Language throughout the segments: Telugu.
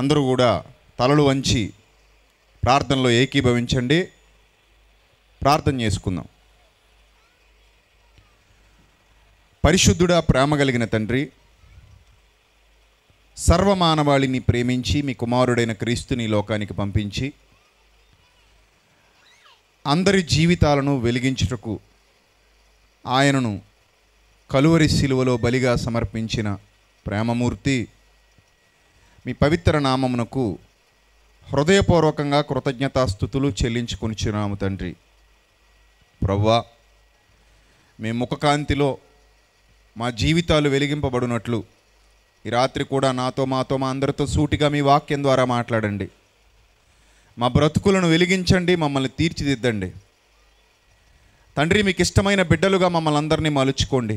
అందరూ కూడా తలలు వంచి ప్రార్థనలో ఏకీభవించండి ప్రార్థన చేసుకుందాం పరిశుద్ధుడా ప్రేమ కలిగిన తండ్రి సర్వమానవాళిని ప్రేమించి మీ కుమారుడైన క్రీస్తుని లోకానికి పంపించి అందరి జీవితాలను వెలిగించుటకు ఆయనను కలువరి శిలువలో బలిగా సమర్పించిన ప్రేమమూర్తి మీ పవిత్ర నామమునకు హృదయపూర్వకంగా కృతజ్ఞతాస్థుతులు చెల్లించుకొనిచున్నాము తండ్రి ప్రవ్వా మీ ముఖకాంతిలో మా జీవితాలు వెలిగింపబడినట్లు ఈ రాత్రి కూడా నాతో మాతో మా అందరితో సూటిగా మీ వాక్యం ద్వారా మాట్లాడండి మా బ్రతుకులను వెలిగించండి మమ్మల్ని తీర్చిదిద్దండి తండ్రి మీకు ఇష్టమైన బిడ్డలుగా మమ్మల్ని అందరినీ మలుచుకోండి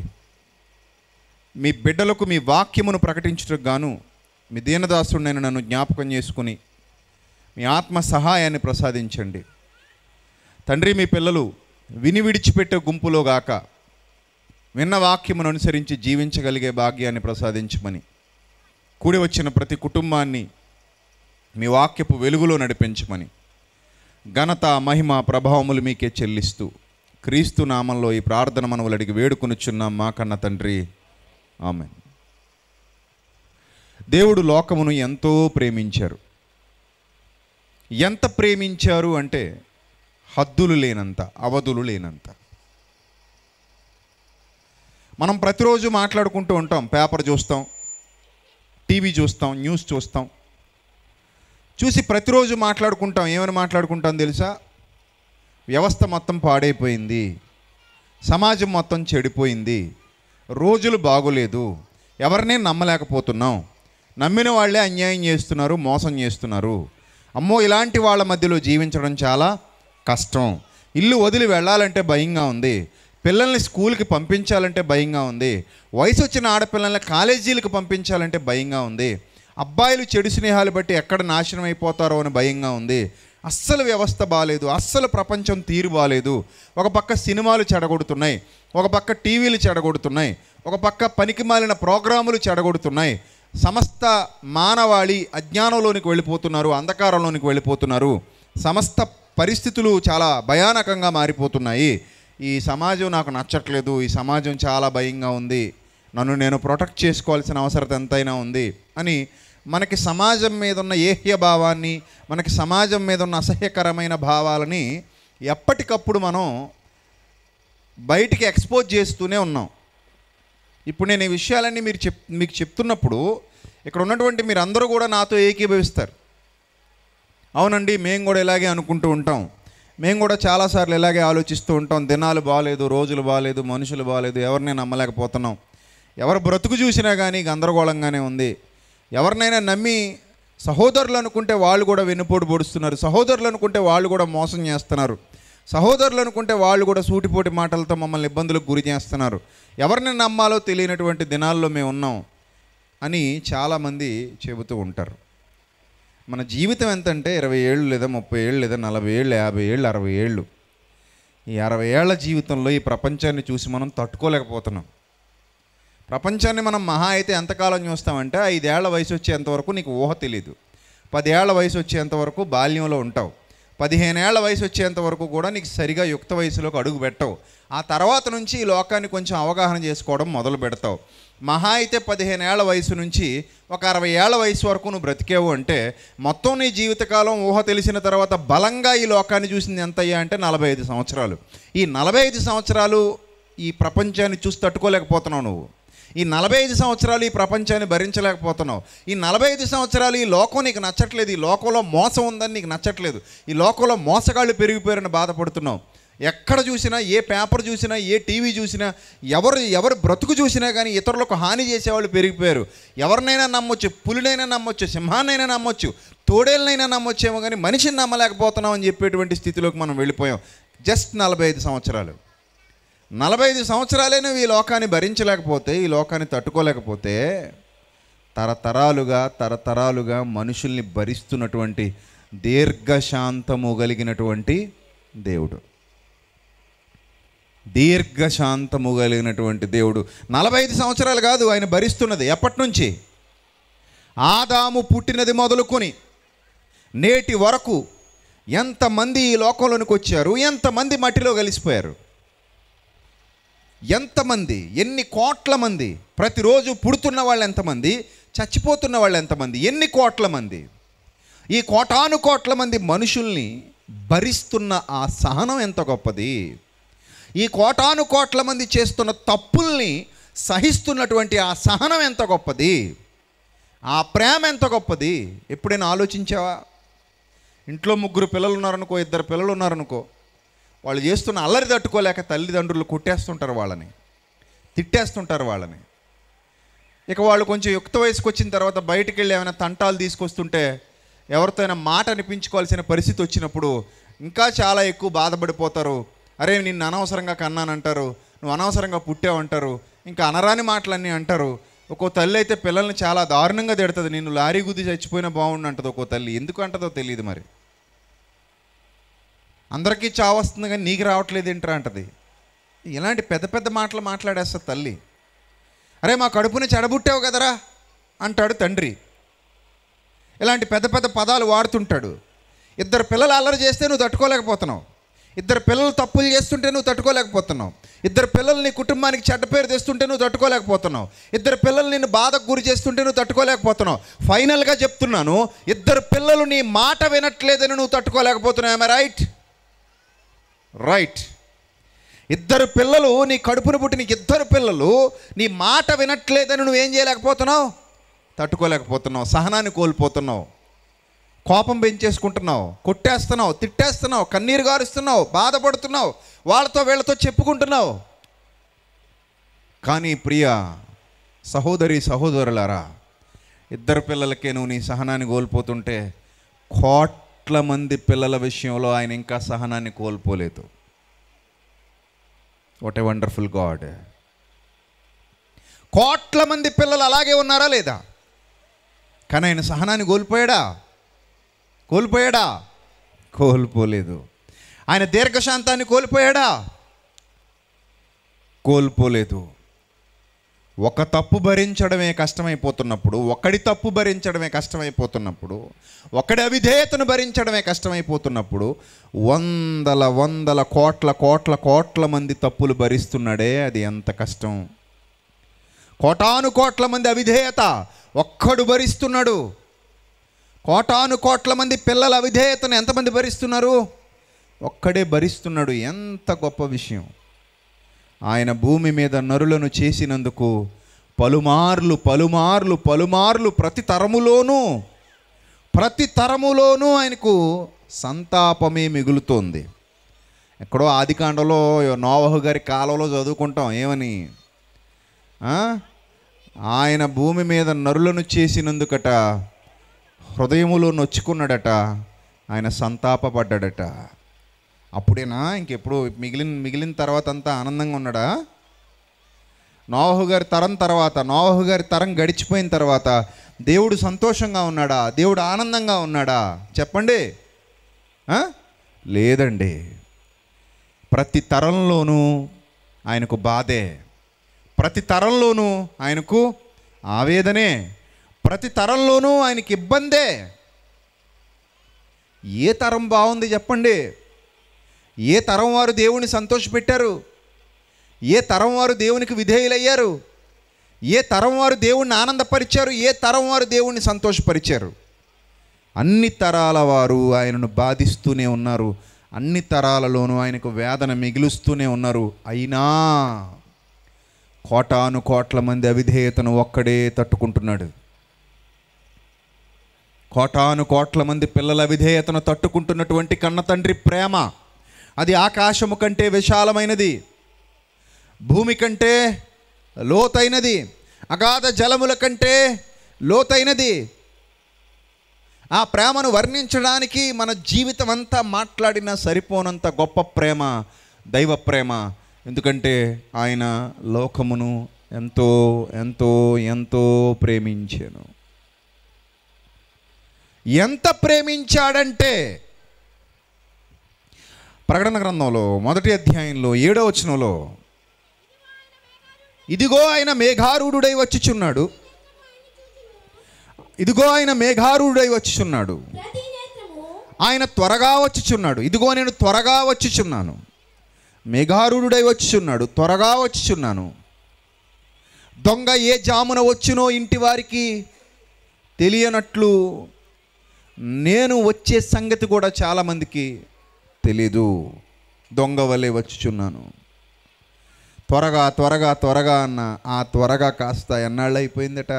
మీ బిడ్డలకు మీ వాక్యమును ప్రకటించుటకు గాను మీ దీనదాసుడు నేను నన్ను జ్ఞాపకం చేసుకుని మీ ఆత్మ సహాయాన్ని ప్రసాదించండి తండ్రి మీ పిల్లలు విని విడిచిపెట్టే గుంపులో గాక విన్న వాక్యమును అనుసరించి జీవించగలిగే భాగ్యాన్ని ప్రసాదించమని కూడి వచ్చిన ప్రతి కుటుంబాన్ని మీ వాక్యపు వెలుగులో నడిపించమని ఘనత మహిమ ప్రభావములు మీకే చెల్లిస్తూ క్రీస్తు నామంలో ఈ ప్రార్థన మనవులు అడిగి వేడుకొనుచున్నాం మా కన్న తండ్రి ఆమెన్ దేవుడు లోకమును ఎంతో ప్రేమించారు ఎంత ప్రేమించారు అంటే హద్దులు లేనంత అవధులు లేనంత మనం ప్రతిరోజు మాట్లాడుకుంటూ ఉంటాం పేపర్ చూస్తాం టీవీ చూస్తాం న్యూస్ చూస్తాం చూసి ప్రతిరోజు మాట్లాడుకుంటాం ఏమైనా మాట్లాడుకుంటాం తెలుసా వ్యవస్థ మొత్తం పాడైపోయింది సమాజం మొత్తం చెడిపోయింది రోజులు బాగోలేదు ఎవరినే నమ్మలేకపోతున్నాం నమ్మిన వాళ్ళే అన్యాయం చేస్తున్నారు మోసం చేస్తున్నారు అమ్మో ఇలాంటి వాళ్ళ మధ్యలో జీవించడం చాలా కష్టం ఇల్లు వదిలి వెళ్ళాలంటే భయంగా ఉంది పిల్లల్ని స్కూల్కి పంపించాలంటే భయంగా ఉంది వయసు వచ్చిన ఆడపిల్లల్ని కాలేజీలకు పంపించాలంటే భయంగా ఉంది అబ్బాయిలు చెడు స్నేహాలు బట్టి ఎక్కడ నాశనం అయిపోతారో అని భయంగా ఉంది అస్సలు వ్యవస్థ బాగాలేదు అస్సలు ప్రపంచం తీరు బాగాలేదు ఒక పక్క సినిమాలు చెడగొడుతున్నాయి ఒక పక్క టీవీలు చెడగొడుతున్నాయి ఒక పక్క పనికి మాలిన ప్రోగ్రాములు చెడగొడుతున్నాయి సమస్త మానవాళి అజ్ఞానంలోనికి వెళ్ళిపోతున్నారు అంధకారంలోనికి వెళ్ళిపోతున్నారు సమస్త పరిస్థితులు చాలా భయానకంగా మారిపోతున్నాయి ఈ సమాజం నాకు నచ్చట్లేదు ఈ సమాజం చాలా భయంగా ఉంది నన్ను నేను ప్రొటెక్ట్ చేసుకోవాల్సిన అవసరం ఎంతైనా ఉంది అని మనకి సమాజం మీద ఉన్న ఏహ్య భావాన్ని మనకి సమాజం మీద ఉన్న అసహ్యకరమైన భావాలని ఎప్పటికప్పుడు మనం బయటికి ఎక్స్పోజ్ చేస్తూనే ఉన్నాం ఇప్పుడు నేను ఈ విషయాలన్నీ మీరు చెప్ మీకు చెప్తున్నప్పుడు ఇక్కడ ఉన్నటువంటి మీరు అందరూ కూడా నాతో ఏకీభవిస్తారు అవునండి మేము కూడా ఇలాగే అనుకుంటూ ఉంటాం మేము కూడా చాలాసార్లు ఇలాగే ఆలోచిస్తూ ఉంటాం దినాలు బాగాలేదు రోజులు బాగాలేదు మనుషులు బాగాలేదు ఎవరిని నమ్మలేకపోతున్నాం ఎవరు బ్రతుకు చూసినా కానీ గందరగోళంగానే ఉంది ఎవరినైనా నమ్మి సహోదరులు అనుకుంటే వాళ్ళు కూడా వెన్నుపోటు పొడుస్తున్నారు సహోదరులు అనుకుంటే వాళ్ళు కూడా మోసం చేస్తున్నారు సహోదరులు అనుకుంటే వాళ్ళు కూడా సూటిపోటి మాటలతో మమ్మల్ని ఇబ్బందులకు గురి చేస్తున్నారు ఎవరిని నమ్మాలో తెలియనటువంటి దినాల్లో మేము ఉన్నాం అని చాలామంది చెబుతూ ఉంటారు మన జీవితం ఎంతంటే ఇరవై ఏళ్ళు లేదా ముప్పై ఏళ్ళు లేదా నలభై ఏళ్ళు యాభై ఏళ్ళు అరవై ఏళ్ళు ఈ అరవై ఏళ్ల జీవితంలో ఈ ప్రపంచాన్ని చూసి మనం తట్టుకోలేకపోతున్నాం ప్రపంచాన్ని మనం మహా అయితే ఎంతకాలం చూస్తామంటే ఐదేళ్ల వయసు వచ్చేంతవరకు నీకు ఊహ తెలీదు పదేళ్ల వయసు వచ్చేంతవరకు బాల్యంలో ఉంటావు పదిహేనేళ్ల వయసు వచ్చేంత వరకు కూడా నీకు సరిగా యుక్త వయసులోకి అడుగు పెట్టవు ఆ తర్వాత నుంచి ఈ లోకాన్ని కొంచెం అవగాహన చేసుకోవడం మొదలు పెడతావు మహా అయితే పదిహేనేళ్ల వయసు నుంచి ఒక అరవై ఏళ్ల వయసు వరకు నువ్వు బ్రతికేవు అంటే మొత్తం నీ జీవితకాలం ఊహ తెలిసిన తర్వాత బలంగా ఈ లోకాన్ని చూసింది ఎంత అయ్యా అంటే నలభై ఐదు సంవత్సరాలు ఈ నలభై ఐదు సంవత్సరాలు ఈ ప్రపంచాన్ని చూసి తట్టుకోలేకపోతున్నావు నువ్వు ఈ నలభై ఐదు సంవత్సరాలు ఈ ప్రపంచాన్ని భరించలేకపోతున్నావు ఈ నలభై ఐదు సంవత్సరాలు ఈ లోకం నీకు నచ్చట్లేదు ఈ లోకంలో మోసం ఉందని నీకు నచ్చట్లేదు ఈ లోకంలో మోసగాళ్ళు పెరిగిపోయారని బాధపడుతున్నావు ఎక్కడ చూసినా ఏ పేపర్ చూసినా ఏ టీవీ చూసినా ఎవరు ఎవరు బ్రతుకు చూసినా కానీ ఇతరులకు హాని చేసేవాళ్ళు పెరిగిపోయారు ఎవరినైనా నమ్మొచ్చు పులినైనా నమ్మొచ్చు సింహాన్నైనా నమ్మొచ్చు తోడేళ్ళనైనా నమ్మొచ్చేమో కానీ మనిషిని నమ్మలేకపోతున్నాం అని చెప్పేటువంటి స్థితిలోకి మనం వెళ్ళిపోయాం జస్ట్ నలభై ఐదు సంవత్సరాలు నలభై ఐదు సంవత్సరాలే నువ్వు ఈ లోకాన్ని భరించలేకపోతే ఈ లోకాన్ని తట్టుకోలేకపోతే తరతరాలుగా తరతరాలుగా మనుషుల్ని భరిస్తున్నటువంటి దీర్ఘశాంతము కలిగినటువంటి దేవుడు దీర్ఘశాంతము కలిగినటువంటి దేవుడు నలభై ఐదు సంవత్సరాలు కాదు ఆయన భరిస్తున్నది ఎప్పటి నుంచి ఆదాము పుట్టినది మొదలుకొని నేటి వరకు ఎంతమంది ఈ లోకంలోనికి వచ్చారు ఎంతమంది మట్టిలో కలిసిపోయారు ఎంతమంది ఎన్ని కోట్ల మంది ప్రతిరోజు పుడుతున్న వాళ్ళు ఎంతమంది చచ్చిపోతున్న వాళ్ళు ఎంతమంది ఎన్ని కోట్ల మంది ఈ కోటాను కోట్ల మంది మనుషుల్ని భరిస్తున్న ఆ సహనం ఎంత గొప్పది ఈ కోటాను కోట్ల మంది చేస్తున్న తప్పుల్ని సహిస్తున్నటువంటి ఆ సహనం ఎంత గొప్పది ఆ ప్రేమ ఎంత గొప్పది ఎప్పుడైనా ఆలోచించావా ఇంట్లో ముగ్గురు పిల్లలు ఉన్నారనుకో ఇద్దరు పిల్లలు ఉన్నారనుకో వాళ్ళు చేస్తున్న అల్లరి తట్టుకోలేక తల్లిదండ్రులు కొట్టేస్తుంటారు వాళ్ళని తిట్టేస్తుంటారు వాళ్ళని ఇక వాళ్ళు కొంచెం యుక్త వయసుకు వచ్చిన తర్వాత బయటికి వెళ్ళి ఏమైనా తంటాలు తీసుకొస్తుంటే ఎవరితోనైనా మాట అనిపించుకోవాల్సిన పరిస్థితి వచ్చినప్పుడు ఇంకా చాలా ఎక్కువ బాధపడిపోతారు అరే నిన్ను అనవసరంగా కన్నానంటారు నువ్వు అనవసరంగా పుట్టావంటారు ఇంకా అనరాని మాటలన్నీ అంటారు ఒక్కో తల్లి అయితే పిల్లల్ని చాలా దారుణంగా తిడుతుంది నేను లారీ గుద్ది చచ్చిపోయినా బాగుండు అంటుంది ఒక్కో తల్లి ఎందుకు అంటదో తెలియదు మరి అందరికీ చావు వస్తుంది కానీ నీకు రావట్లేదు ఏంట్రా అంటది ఇలాంటి పెద్ద పెద్ద మాటలు మాట్లాడేస్తా తల్లి అరే మా కడుపుని చెడబుట్టావు కదరా అంటాడు తండ్రి ఇలాంటి పెద్ద పెద్ద పదాలు వాడుతుంటాడు ఇద్దరు పిల్లలు అల్లరి చేస్తే నువ్వు తట్టుకోలేకపోతున్నావు ఇద్దరు పిల్లలు తప్పులు చేస్తుంటే నువ్వు తట్టుకోలేకపోతున్నావు ఇద్దరు పిల్లలు నీ కుటుంబానికి చెడ్డ పేరు తెస్తుంటే నువ్వు తట్టుకోలేకపోతున్నావు ఇద్దరు పిల్లలు నిన్ను బాధకు గురి చేస్తుంటే నువ్వు తట్టుకోలేకపోతున్నావు ఫైనల్గా చెప్తున్నాను ఇద్దరు పిల్లలు నీ మాట వినట్లేదని నువ్వు తట్టుకోలేకపోతున్నావు ఏమే రైట్ రైట్ ఇద్దరు పిల్లలు నీ కడుపును పుట్టి నీకు ఇద్దరు పిల్లలు నీ మాట వినట్లేదని నువ్వేం చేయలేకపోతున్నావు తట్టుకోలేకపోతున్నావు సహనాన్ని కోల్పోతున్నావు కోపం పెంచేసుకుంటున్నావు కొట్టేస్తున్నావు తిట్టేస్తున్నావు కన్నీరు గారుస్తున్నావు బాధపడుతున్నావు వాళ్ళతో వీళ్ళతో చెప్పుకుంటున్నావు కానీ ప్రియ సహోదరి సహోదరులారా ఇద్దరు పిల్లలకే నువ్వు నీ సహనాన్ని కోల్పోతుంటే కోట్ కోట్ల మంది పిల్లల విషయంలో ఆయన ఇంకా సహనాన్ని కోల్పోలేదు వాట్ ఏ వండర్ఫుల్ గాడ్ కోట్ల మంది పిల్లలు అలాగే ఉన్నారా లేదా కానీ ఆయన సహనాన్ని కోల్పోయాడా కోల్పోయాడా కోల్పోలేదు ఆయన దీర్ఘశాంతాన్ని కోల్పోయాడా కోల్పోలేదు ఒక తప్పు భరించడమే కష్టమైపోతున్నప్పుడు ఒకడి తప్పు భరించడమే కష్టమైపోతున్నప్పుడు ఒకడి అవిధేయతను భరించడమే కష్టమైపోతున్నప్పుడు వందల వందల కోట్ల కోట్ల కోట్ల మంది తప్పులు భరిస్తున్నాడే అది ఎంత కష్టం కోటాను కోట్ల మంది అవిధేయత ఒక్కడు భరిస్తున్నాడు కోటాను కోట్ల మంది పిల్లల అవిధేయతను ఎంతమంది భరిస్తున్నారు ఒక్కడే భరిస్తున్నాడు ఎంత గొప్ప విషయం ఆయన భూమి మీద నరులను చేసినందుకు పలుమార్లు పలుమార్లు పలుమార్లు ప్రతి తరములోనూ ప్రతి తరములోనూ ఆయనకు సంతాపమే మిగులుతోంది ఎక్కడో ఆదికాండలో నోవహు గారి కాలంలో చదువుకుంటాం ఏమని ఆయన భూమి మీద నరులను చేసినందుకట హృదయములో నొచ్చుకున్నాడట ఆయన సంతాపపడ్డాడట అప్పుడేనా ఇంకెప్పుడు మిగిలిన మిగిలిన తర్వాత అంతా ఆనందంగా ఉన్నాడా నోవహు గారి తరం తర్వాత నోవహు గారి తరం గడిచిపోయిన తర్వాత దేవుడు సంతోషంగా ఉన్నాడా దేవుడు ఆనందంగా ఉన్నాడా చెప్పండి లేదండి ప్రతి తరంలోనూ ఆయనకు బాధే ప్రతి తరంలోనూ ఆయనకు ఆవేదనే ప్రతి తరంలోనూ ఆయనకి ఇబ్బందే ఏ తరం బాగుంది చెప్పండి ఏ తరం వారు దేవుని సంతోషపెట్టారు ఏ తరం వారు దేవునికి విధేయులయ్యారు ఏ తరం వారు దేవుణ్ణి ఆనందపరిచారు ఏ తరం వారు దేవుణ్ణి సంతోషపరిచారు అన్ని తరాల వారు ఆయనను బాధిస్తూనే ఉన్నారు అన్ని తరాలలోనూ ఆయనకు వేదన మిగులుస్తూనే ఉన్నారు అయినా కోటాను కోట్ల మంది అవిధేయతను ఒక్కడే తట్టుకుంటున్నాడు కోటాను కోట్ల మంది పిల్లల అవిధేయతను తట్టుకుంటున్నటువంటి కన్న తండ్రి ప్రేమ అది ఆకాశము కంటే విశాలమైనది భూమి కంటే లోతైనది అగాధ జలముల కంటే లోతైనది ఆ ప్రేమను వర్ణించడానికి మన జీవితం అంతా మాట్లాడిన సరిపోనంత గొప్ప ప్రేమ దైవ ప్రేమ ఎందుకంటే ఆయన లోకమును ఎంతో ఎంతో ఎంతో ప్రేమించాను ఎంత ప్రేమించాడంటే ప్రకటన గ్రంథంలో మొదటి అధ్యాయంలో ఏడో వచనంలో ఇదిగో ఆయన మేఘారూఢుడై వచ్చిచున్నాడు ఇదిగో ఆయన మేఘారూఢుడై వచ్చిచున్నాడు ఆయన త్వరగా వచ్చిచున్నాడు ఇదిగో నేను త్వరగా వచ్చిచున్నాను మేఘారూఢుడై వచ్చిచున్నాడు త్వరగా వచ్చిచున్నాను దొంగ ఏ జామున వచ్చినో ఇంటి వారికి తెలియనట్లు నేను వచ్చే సంగతి కూడా చాలామందికి తెలీదు దొంగ వలె వచ్చుచున్నాను త్వరగా త్వరగా త్వరగా అన్న ఆ త్వరగా కాస్త ఎన్నాళ్ళు అయిపోయిందట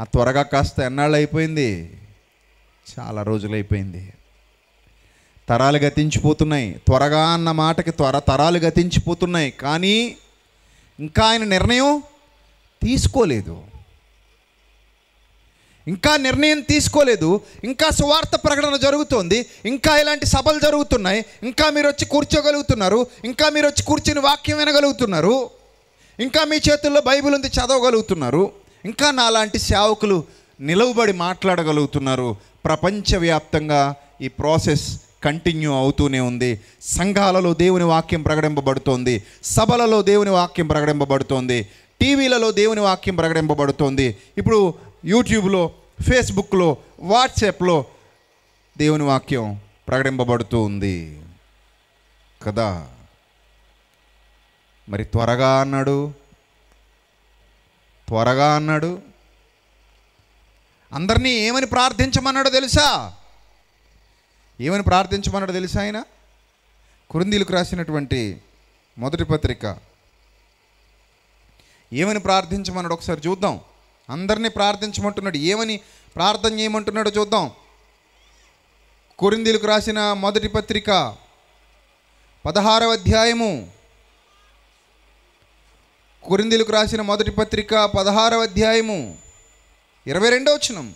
ఆ త్వరగా కాస్త ఎన్నాళ్ళు అయిపోయింది చాలా రోజులైపోయింది తరాలు గతించిపోతున్నాయి త్వరగా అన్న మాటకి త్వర తరాలు గతించిపోతున్నాయి కానీ ఇంకా ఆయన నిర్ణయం తీసుకోలేదు ఇంకా నిర్ణయం తీసుకోలేదు ఇంకా సువార్త ప్రకటన జరుగుతోంది ఇంకా ఇలాంటి సభలు జరుగుతున్నాయి ఇంకా మీరు వచ్చి కూర్చోగలుగుతున్నారు ఇంకా మీరు వచ్చి కూర్చుని వాక్యం వినగలుగుతున్నారు ఇంకా మీ చేతుల్లో బైబిల్ ఉంది చదవగలుగుతున్నారు ఇంకా నాలాంటి సేవకులు నిలవబడి మాట్లాడగలుగుతున్నారు ప్రపంచవ్యాప్తంగా ఈ ప్రాసెస్ కంటిన్యూ అవుతూనే ఉంది సంఘాలలో దేవుని వాక్యం ప్రకటింపబడుతోంది సభలలో దేవుని వాక్యం ప్రకటింపబడుతోంది టీవీలలో దేవుని వాక్యం ప్రకటింపబడుతోంది ఇప్పుడు యూట్యూబ్లో ఫేస్బుక్లో వాట్సాప్లో దేవుని వాక్యం ప్రకటింపబడుతూ ఉంది కదా మరి త్వరగా అన్నాడు త్వరగా అన్నాడు అందరినీ ఏమని ప్రార్థించమన్నాడో తెలుసా ఏమని ప్రార్థించమన్నాడో తెలుసా ఆయన కురిందీలకు రాసినటువంటి మొదటి పత్రిక ఏమని ప్రార్థించమన్నాడు ఒకసారి చూద్దాం అందరినీ ప్రార్థించమంటున్నాడు ఏమని ప్రార్థన చేయమంటున్నాడో చూద్దాం కొరిందీలకు రాసిన మొదటి పత్రిక పదహారవ అధ్యాయము కొరిందీలకు రాసిన మొదటి పత్రిక పదహారవ అధ్యాయము ఇరవై రెండో వచ్చినం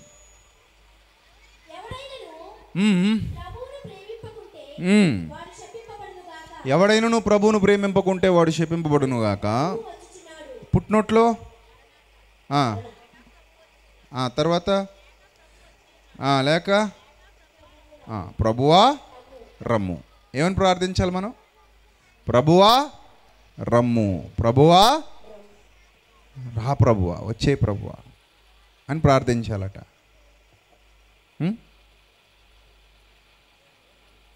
ఎవడైనా నువ్వు ప్రభువును ప్రేమింపకుంటే వాడు శపింపబడునుగాక పుట్టినోట్లో తర్వాత లేక ప్రభువా రమ్ము ఏమని ప్రార్థించాలి మనం ప్రభువా రమ్ము ప్రభువా రా ప్రభువా వచ్చే ప్రభువా అని ప్రార్థించాలట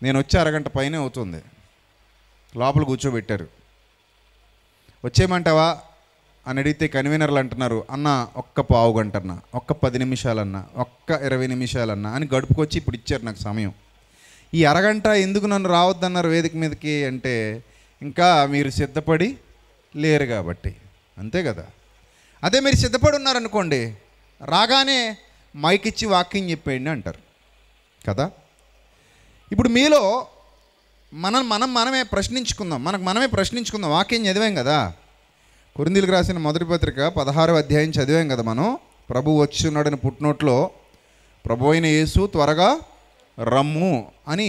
నేను వచ్చే అరగంట పైనే అవుతుంది లోపల కూర్చోబెట్టారు వచ్చేయమంటావా అని అడిగితే కన్వీనర్లు అంటున్నారు అన్న ఒక్క పావు గంట అన్న ఒక్క పది నిమిషాలన్న ఒక్క ఇరవై నిమిషాలన్న అని గడుపుకొచ్చి ఇప్పుడు ఇచ్చారు నాకు సమయం ఈ అరగంట ఎందుకు నన్ను రావద్దన్నారు వేదిక మీదకి అంటే ఇంకా మీరు సిద్ధపడి లేరు కాబట్టి అంతే కదా అదే మీరు సిద్ధపడి ఉన్నారనుకోండి రాగానే మైక్ ఇచ్చి వాకింగ్ చెప్పేయండి అంటారు కదా ఇప్పుడు మీలో మనం మనం మనమే ప్రశ్నించుకుందాం మనకు మనమే ప్రశ్నించుకుందాం వాకింగ్ చదివాం కదా కొరిందీలకు రాసిన మొదటి పత్రిక పదహారవ అధ్యాయం చదివాం కదా మనం ప్రభు ఉన్నాడని పుట్టినోట్లో ప్రభు అయిన యేసు త్వరగా రమ్ము అని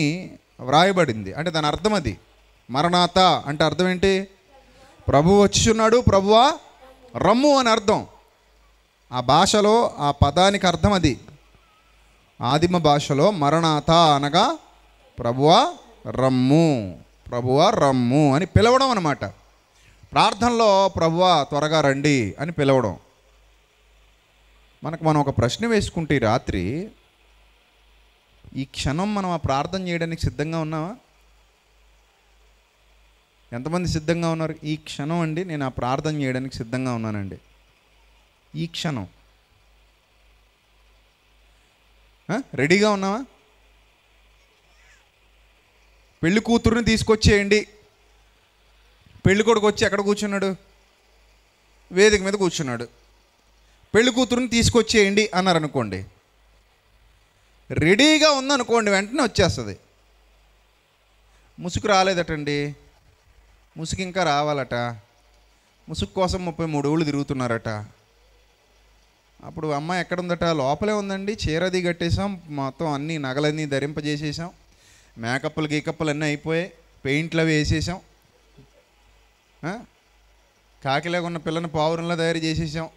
వ్రాయబడింది అంటే దాని అర్థం అది మరణాత అంటే అర్థం ఏంటి ప్రభు వచ్చున్నాడు ప్రభువా రమ్ము అని అర్థం ఆ భాషలో ఆ పదానికి అర్థం అది ఆదిమ భాషలో మరణాత అనగా ప్రభువా రమ్ము ప్రభువా రమ్ము అని పిలవడం అనమాట ప్రార్థనలో ప్రభువ త్వరగా రండి అని పిలవడం మనకు మనం ఒక ప్రశ్న వేసుకుంటే రాత్రి ఈ క్షణం మనం ఆ ప్రార్థన చేయడానికి సిద్ధంగా ఉన్నామా ఎంతమంది సిద్ధంగా ఉన్నారు ఈ క్షణం అండి నేను ఆ ప్రార్థన చేయడానికి సిద్ధంగా ఉన్నానండి ఈ క్షణం రెడీగా ఉన్నావా పెళ్ళి కూతురుని తీసుకొచ్చేయండి పెళ్ళికొడుకు కొడుకు వచ్చి ఎక్కడ కూర్చున్నాడు వేదిక మీద కూర్చున్నాడు పెళ్లి కూతురుని తీసుకొచ్చేయండి అన్నారు అనుకోండి రెడీగా ఉందనుకోండి వెంటనే వచ్చేస్తుంది ముసుగు రాలేదటండి ముసుగు ఇంకా రావాలట ముసుగు కోసం ముప్పై మూడు ఊళ్ళు తిరుగుతున్నారట అప్పుడు అమ్మాయి ఎక్కడుందట లోపలే ఉందండి చీరది కట్టేసాం మొత్తం అన్నీ నగలన్నీ ధరింపజేసేసాం మేకప్పులు గీకప్పులు అన్నీ అయిపోయాయి పెయింట్లు అవి వేసేసాం కాకిలాగా ఉన్న పిల్లని పావురంలో తయారు చేసేసాం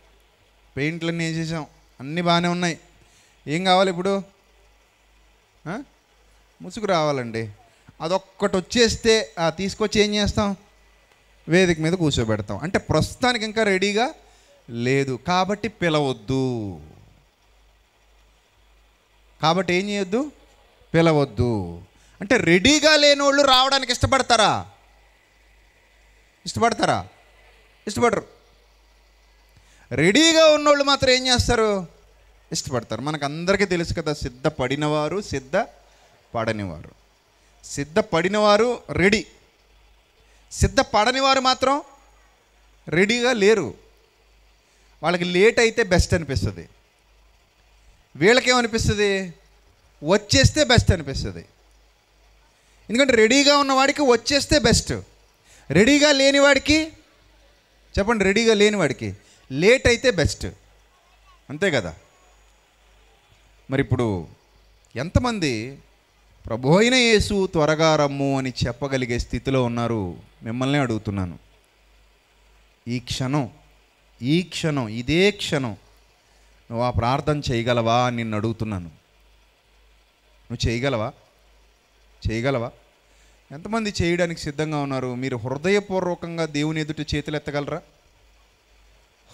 పెయింట్లన్నీ వేసేసాం అన్నీ బాగానే ఉన్నాయి ఏం కావాలి ఇప్పుడు ముసుగు రావాలండి అదొక్కటి వచ్చేస్తే తీసుకొచ్చి ఏం చేస్తాం వేదిక మీద కూర్చోబెడతాం అంటే ప్రస్తుతానికి ఇంకా రెడీగా లేదు కాబట్టి పిలవద్దు కాబట్టి ఏం చేయొద్దు పిలవద్దు అంటే రెడీగా లేని వాళ్ళు రావడానికి ఇష్టపడతారా ఇష్టపడతారా ఇష్టపడరు రెడీగా ఉన్నోళ్ళు మాత్రం ఏం చేస్తారు ఇష్టపడతారు మనకు అందరికీ తెలుసు కదా సిద్ధపడినవారు సిద్ధ పడనివారు సిద్ధపడినవారు రెడీ సిద్ధపడనివారు మాత్రం రెడీగా లేరు వాళ్ళకి లేట్ అయితే బెస్ట్ అనిపిస్తుంది వీళ్ళకేమనిపిస్తుంది వచ్చేస్తే బెస్ట్ అనిపిస్తుంది ఎందుకంటే రెడీగా ఉన్నవాడికి వచ్చేస్తే బెస్ట్ రెడీగా లేనివాడికి చెప్పండి రెడీగా లేనివాడికి లేట్ అయితే బెస్ట్ అంతే కదా మరి ఇప్పుడు ఎంతమంది ప్రభు అయిన యేసు త్వరగా రమ్ము అని చెప్పగలిగే స్థితిలో ఉన్నారు మిమ్మల్ని అడుగుతున్నాను ఈ క్షణం ఈ క్షణం ఇదే క్షణం నువ్వు ఆ ప్రార్థన చేయగలవా అని నిన్ను అడుగుతున్నాను నువ్వు చేయగలవా చేయగలవా ఎంతమంది చేయడానికి సిద్ధంగా ఉన్నారు మీరు హృదయపూర్వకంగా దేవుని ఎదుట చేతులు ఎత్తగలరా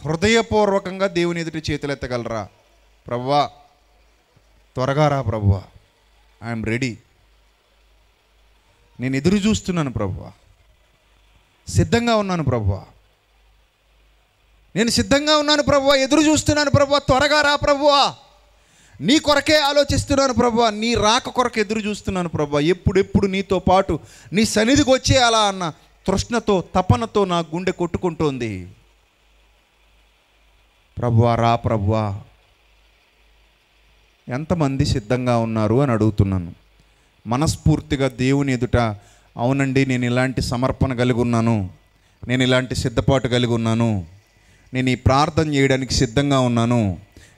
హృదయపూర్వకంగా దేవుని ఎదుట చేతులు ఎత్తగలరా ప్రవ్వా త్వరగా రా ప్రభువా ఐఎమ్ రెడీ నేను ఎదురు చూస్తున్నాను ప్రభువా సిద్ధంగా ఉన్నాను ప్రభువా నేను సిద్ధంగా ఉన్నాను ప్రభువా ఎదురు చూస్తున్నాను ప్రభువా త్వరగా రా ప్రభువా నీ కొరకే ఆలోచిస్తున్నాను ప్రభా నీ రాక కొరకు ఎదురు చూస్తున్నాను ప్రభా ఎప్పుడెప్పుడు నీతో పాటు నీ సన్నిధికి వచ్చే అలా అన్న తృష్ణతో తపనతో నా గుండె కొట్టుకుంటోంది ప్రభువా రా ప్రభువా ఎంతమంది సిద్ధంగా ఉన్నారు అని అడుగుతున్నాను మనస్ఫూర్తిగా దేవుని ఎదుట అవునండి నేను ఇలాంటి సమర్పణ కలిగి ఉన్నాను నేను ఇలాంటి సిద్ధపాటు కలిగి ఉన్నాను నేను ఈ ప్రార్థన చేయడానికి సిద్ధంగా ఉన్నాను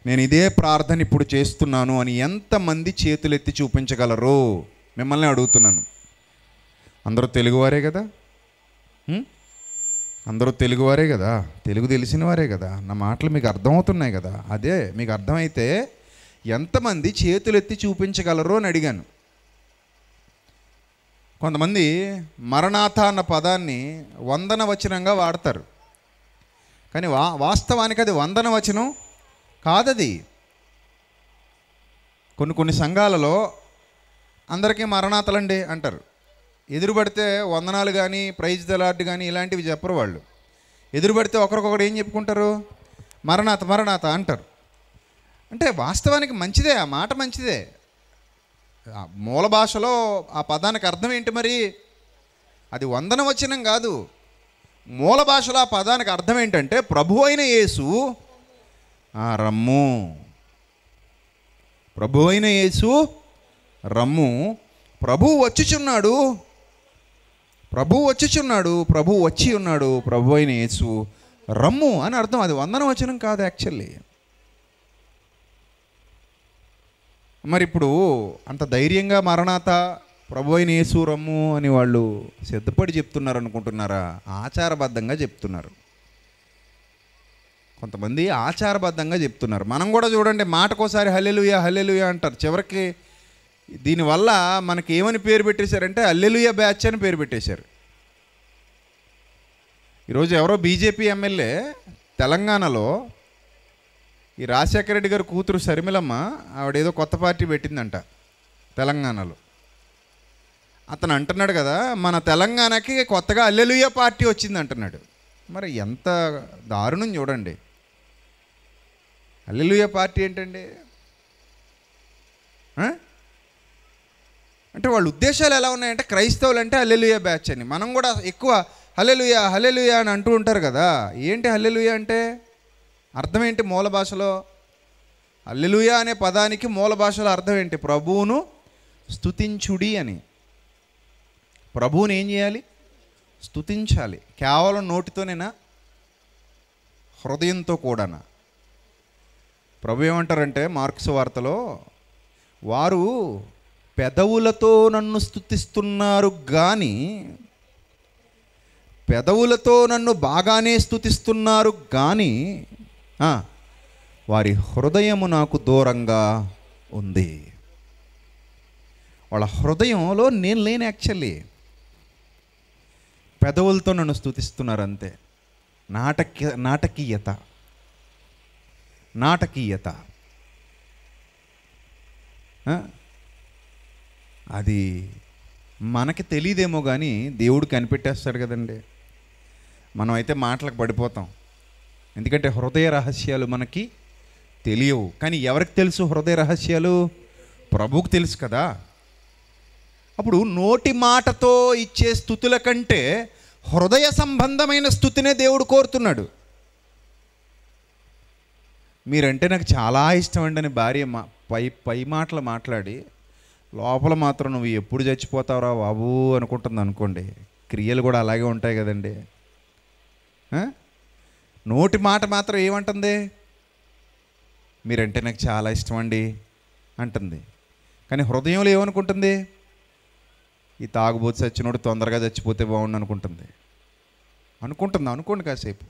నేను ఇదే ప్రార్థన ఇప్పుడు చేస్తున్నాను అని ఎంతమంది చేతులెత్తి చూపించగలరు మిమ్మల్ని అడుగుతున్నాను అందరూ తెలుగువారే కదా అందరూ తెలుగువారే కదా తెలుగు తెలిసిన వారే కదా నా మాటలు మీకు అర్థమవుతున్నాయి కదా అదే మీకు అర్థమైతే ఎంతమంది చేతులెత్తి చూపించగలరు అని అడిగాను కొంతమంది మరణాథ అన్న పదాన్ని వందన వచనంగా వాడతారు కానీ వా వాస్తవానికి అది వందన వచనం కాదది కొన్ని కొన్ని సంఘాలలో అందరికీ మరణాతలండి అంటారు ఎదురుబడితే వందనాలు కానీ ప్రైజ్ దలాడ్ కానీ ఇలాంటివి చెప్పరు వాళ్ళు ఎదురుబడితే ఒకరికొకరు ఏం చెప్పుకుంటారు మరణాత మరణాత అంటారు అంటే వాస్తవానికి మంచిదే ఆ మాట మంచిదే మూల భాషలో ఆ పదానికి అర్థం ఏంటి మరి అది వచ్చినం కాదు మూల భాషలో ఆ పదానికి అర్థం ఏంటంటే ప్రభు అయిన యేసు రమ్ము ప్రభు అయిన యేసు రమ్ము ప్రభు వచ్చుచున్నాడు ప్రభు వచ్చుచున్నాడు ప్రభు వచ్చి ఉన్నాడు ప్రభు అయిన యేసు రమ్ము అని అర్థం అది వందన వచనం కాదు యాక్చువల్లీ మరి ఇప్పుడు అంత ధైర్యంగా మరణాత ప్రభు అయిన యేసు రమ్ము అని వాళ్ళు సిద్ధపడి చెప్తున్నారు అనుకుంటున్నారా ఆచారబద్ధంగా చెప్తున్నారు కొంతమంది ఆచారబద్ధంగా చెప్తున్నారు మనం కూడా చూడండి మాటకోసారి హల్లెలుయ హల్లెలుయ అంటారు చివరికి దీనివల్ల మనకి ఏమని పేరు పెట్టేశారంటే అల్లెలుయ బ్యాచ్ అని పేరు పెట్టేశారు ఈరోజు ఎవరో బీజేపీ ఎమ్మెల్యే తెలంగాణలో ఈ రాజశేఖర రెడ్డి గారు కూతురు శర్మిలమ్మ ఆవిడేదో కొత్త పార్టీ పెట్టిందంట తెలంగాణలో అతను అంటున్నాడు కదా మన తెలంగాణకి కొత్తగా అల్లెలుయ పార్టీ వచ్చింది అంటున్నాడు మరి ఎంత దారుణం చూడండి అల్లెలుయ పార్టీ ఏంటండి అంటే వాళ్ళ ఉద్దేశాలు ఎలా ఉన్నాయంటే క్రైస్తవులు అంటే అల్లెలుయ బ్యాచ్ అని మనం కూడా ఎక్కువ హల్లెలుయ హల్లెలుయ అని అంటూ ఉంటారు కదా ఏంటి హల్లెలుయ అంటే అర్థం ఏంటి మూల భాషలో అల్లెలుయ అనే పదానికి మూల భాషలో అర్థం ఏంటి ప్రభువును స్తుతించుడి అని ప్రభువుని ఏం చేయాలి స్తుతించాలి కేవలం నోటితోనేనా హృదయంతో కూడానా ప్రభు ఏమంటారంటే మార్క్స్ వార్తలో వారు పెదవులతో నన్ను స్థుతిస్తున్నారు కానీ పెదవులతో నన్ను బాగానే స్థుతిస్తున్నారు కానీ వారి హృదయము నాకు దూరంగా ఉంది వాళ్ళ హృదయంలో నేను లేని యాక్చువల్లీ పెదవులతో నన్ను స్థుతిస్తున్నారంతే అంతే నాటకీయ నాటకీయత నాటకీయత అది మనకి తెలియదేమో కానీ దేవుడు కనిపెట్టేస్తాడు కదండి మనం అయితే మాటలకు పడిపోతాం ఎందుకంటే హృదయ రహస్యాలు మనకి తెలియవు కానీ ఎవరికి తెలుసు హృదయ రహస్యాలు ప్రభుకు తెలుసు కదా అప్పుడు నోటి మాటతో ఇచ్చే స్థుతుల కంటే హృదయ సంబంధమైన స్థుతినే దేవుడు కోరుతున్నాడు మీరంటే నాకు చాలా ఇష్టం అండి అని భార్య మా పై పై మాటలు మాట్లాడి లోపల మాత్రం నువ్వు ఎప్పుడు చచ్చిపోతావురా బాబు అనుకుంటుంది అనుకోండి క్రియలు కూడా అలాగే ఉంటాయి కదండి నోటి మాట మాత్రం ఏమంటుంది మీరంటే నాకు చాలా ఇష్టం అండి అంటుంది కానీ హృదయంలో ఏమనుకుంటుంది ఈ తాగుబోతు చచ్చినోడు తొందరగా చచ్చిపోతే బాగుండు అనుకుంటుంది అనుకుంటుంది అనుకోండి కాసేపు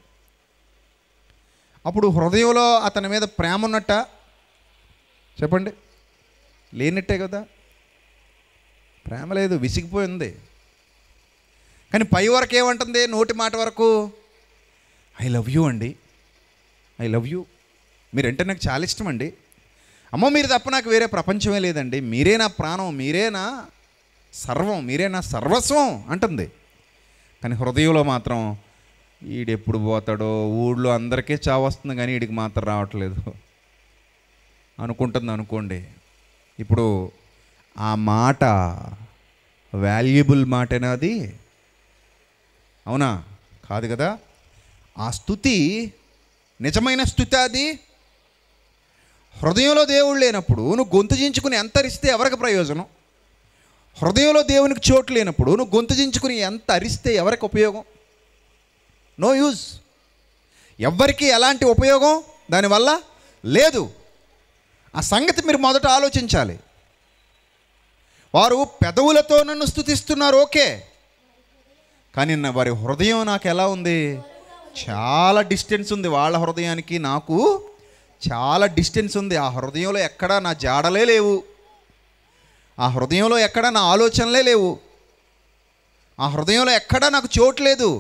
అప్పుడు హృదయంలో అతని మీద ప్రేమ ఉన్నట్ట చెప్పండి లేనట్టే కదా ప్రేమ లేదు విసిగిపోయింది కానీ పై వరకు ఏమంటుంది నోటి మాట వరకు ఐ లవ్ యూ అండి ఐ లవ్ యూ మీరంటే నాకు చాలా ఇష్టం అండి అమ్మ మీరు తప్ప నాకు వేరే ప్రపంచమే లేదండి మీరే నా ప్రాణం మీరే నా సర్వం మీరే నా సర్వస్వం అంటుంది కానీ హృదయంలో మాత్రం ఈడెప్పుడు పోతాడో ఊళ్ళో అందరికీ చావు వస్తుంది కానీ వీడికి మాత్రం రావట్లేదు అనుకుంటుంది అనుకోండి ఇప్పుడు ఆ మాట వాల్యుబుల్ మాటేనా అది అవునా కాదు కదా ఆ స్థుతి నిజమైన స్థుతి అది హృదయంలో దేవుడు లేనప్పుడు నువ్వు గొంతు చించుకుని ఎంత అరిస్తే ఎవరికి ప్రయోజనం హృదయంలో దేవునికి చోటు లేనప్పుడు నువ్వు గొంతు చించుకుని ఎంత అరిస్తే ఎవరికి ఉపయోగం నో యూజ్ ఎవ్వరికీ ఎలాంటి ఉపయోగం దానివల్ల లేదు ఆ సంగతి మీరు మొదట ఆలోచించాలి వారు పెదవులతో నన్ను స్థుతిస్తున్నారు ఓకే కానీ వారి హృదయం నాకు ఎలా ఉంది చాలా డిస్టెన్స్ ఉంది వాళ్ళ హృదయానికి నాకు చాలా డిస్టెన్స్ ఉంది ఆ హృదయంలో ఎక్కడా నా జాడలే లేవు ఆ హృదయంలో ఎక్కడా నా ఆలోచనలే లేవు ఆ హృదయంలో ఎక్కడా నాకు చోటు లేదు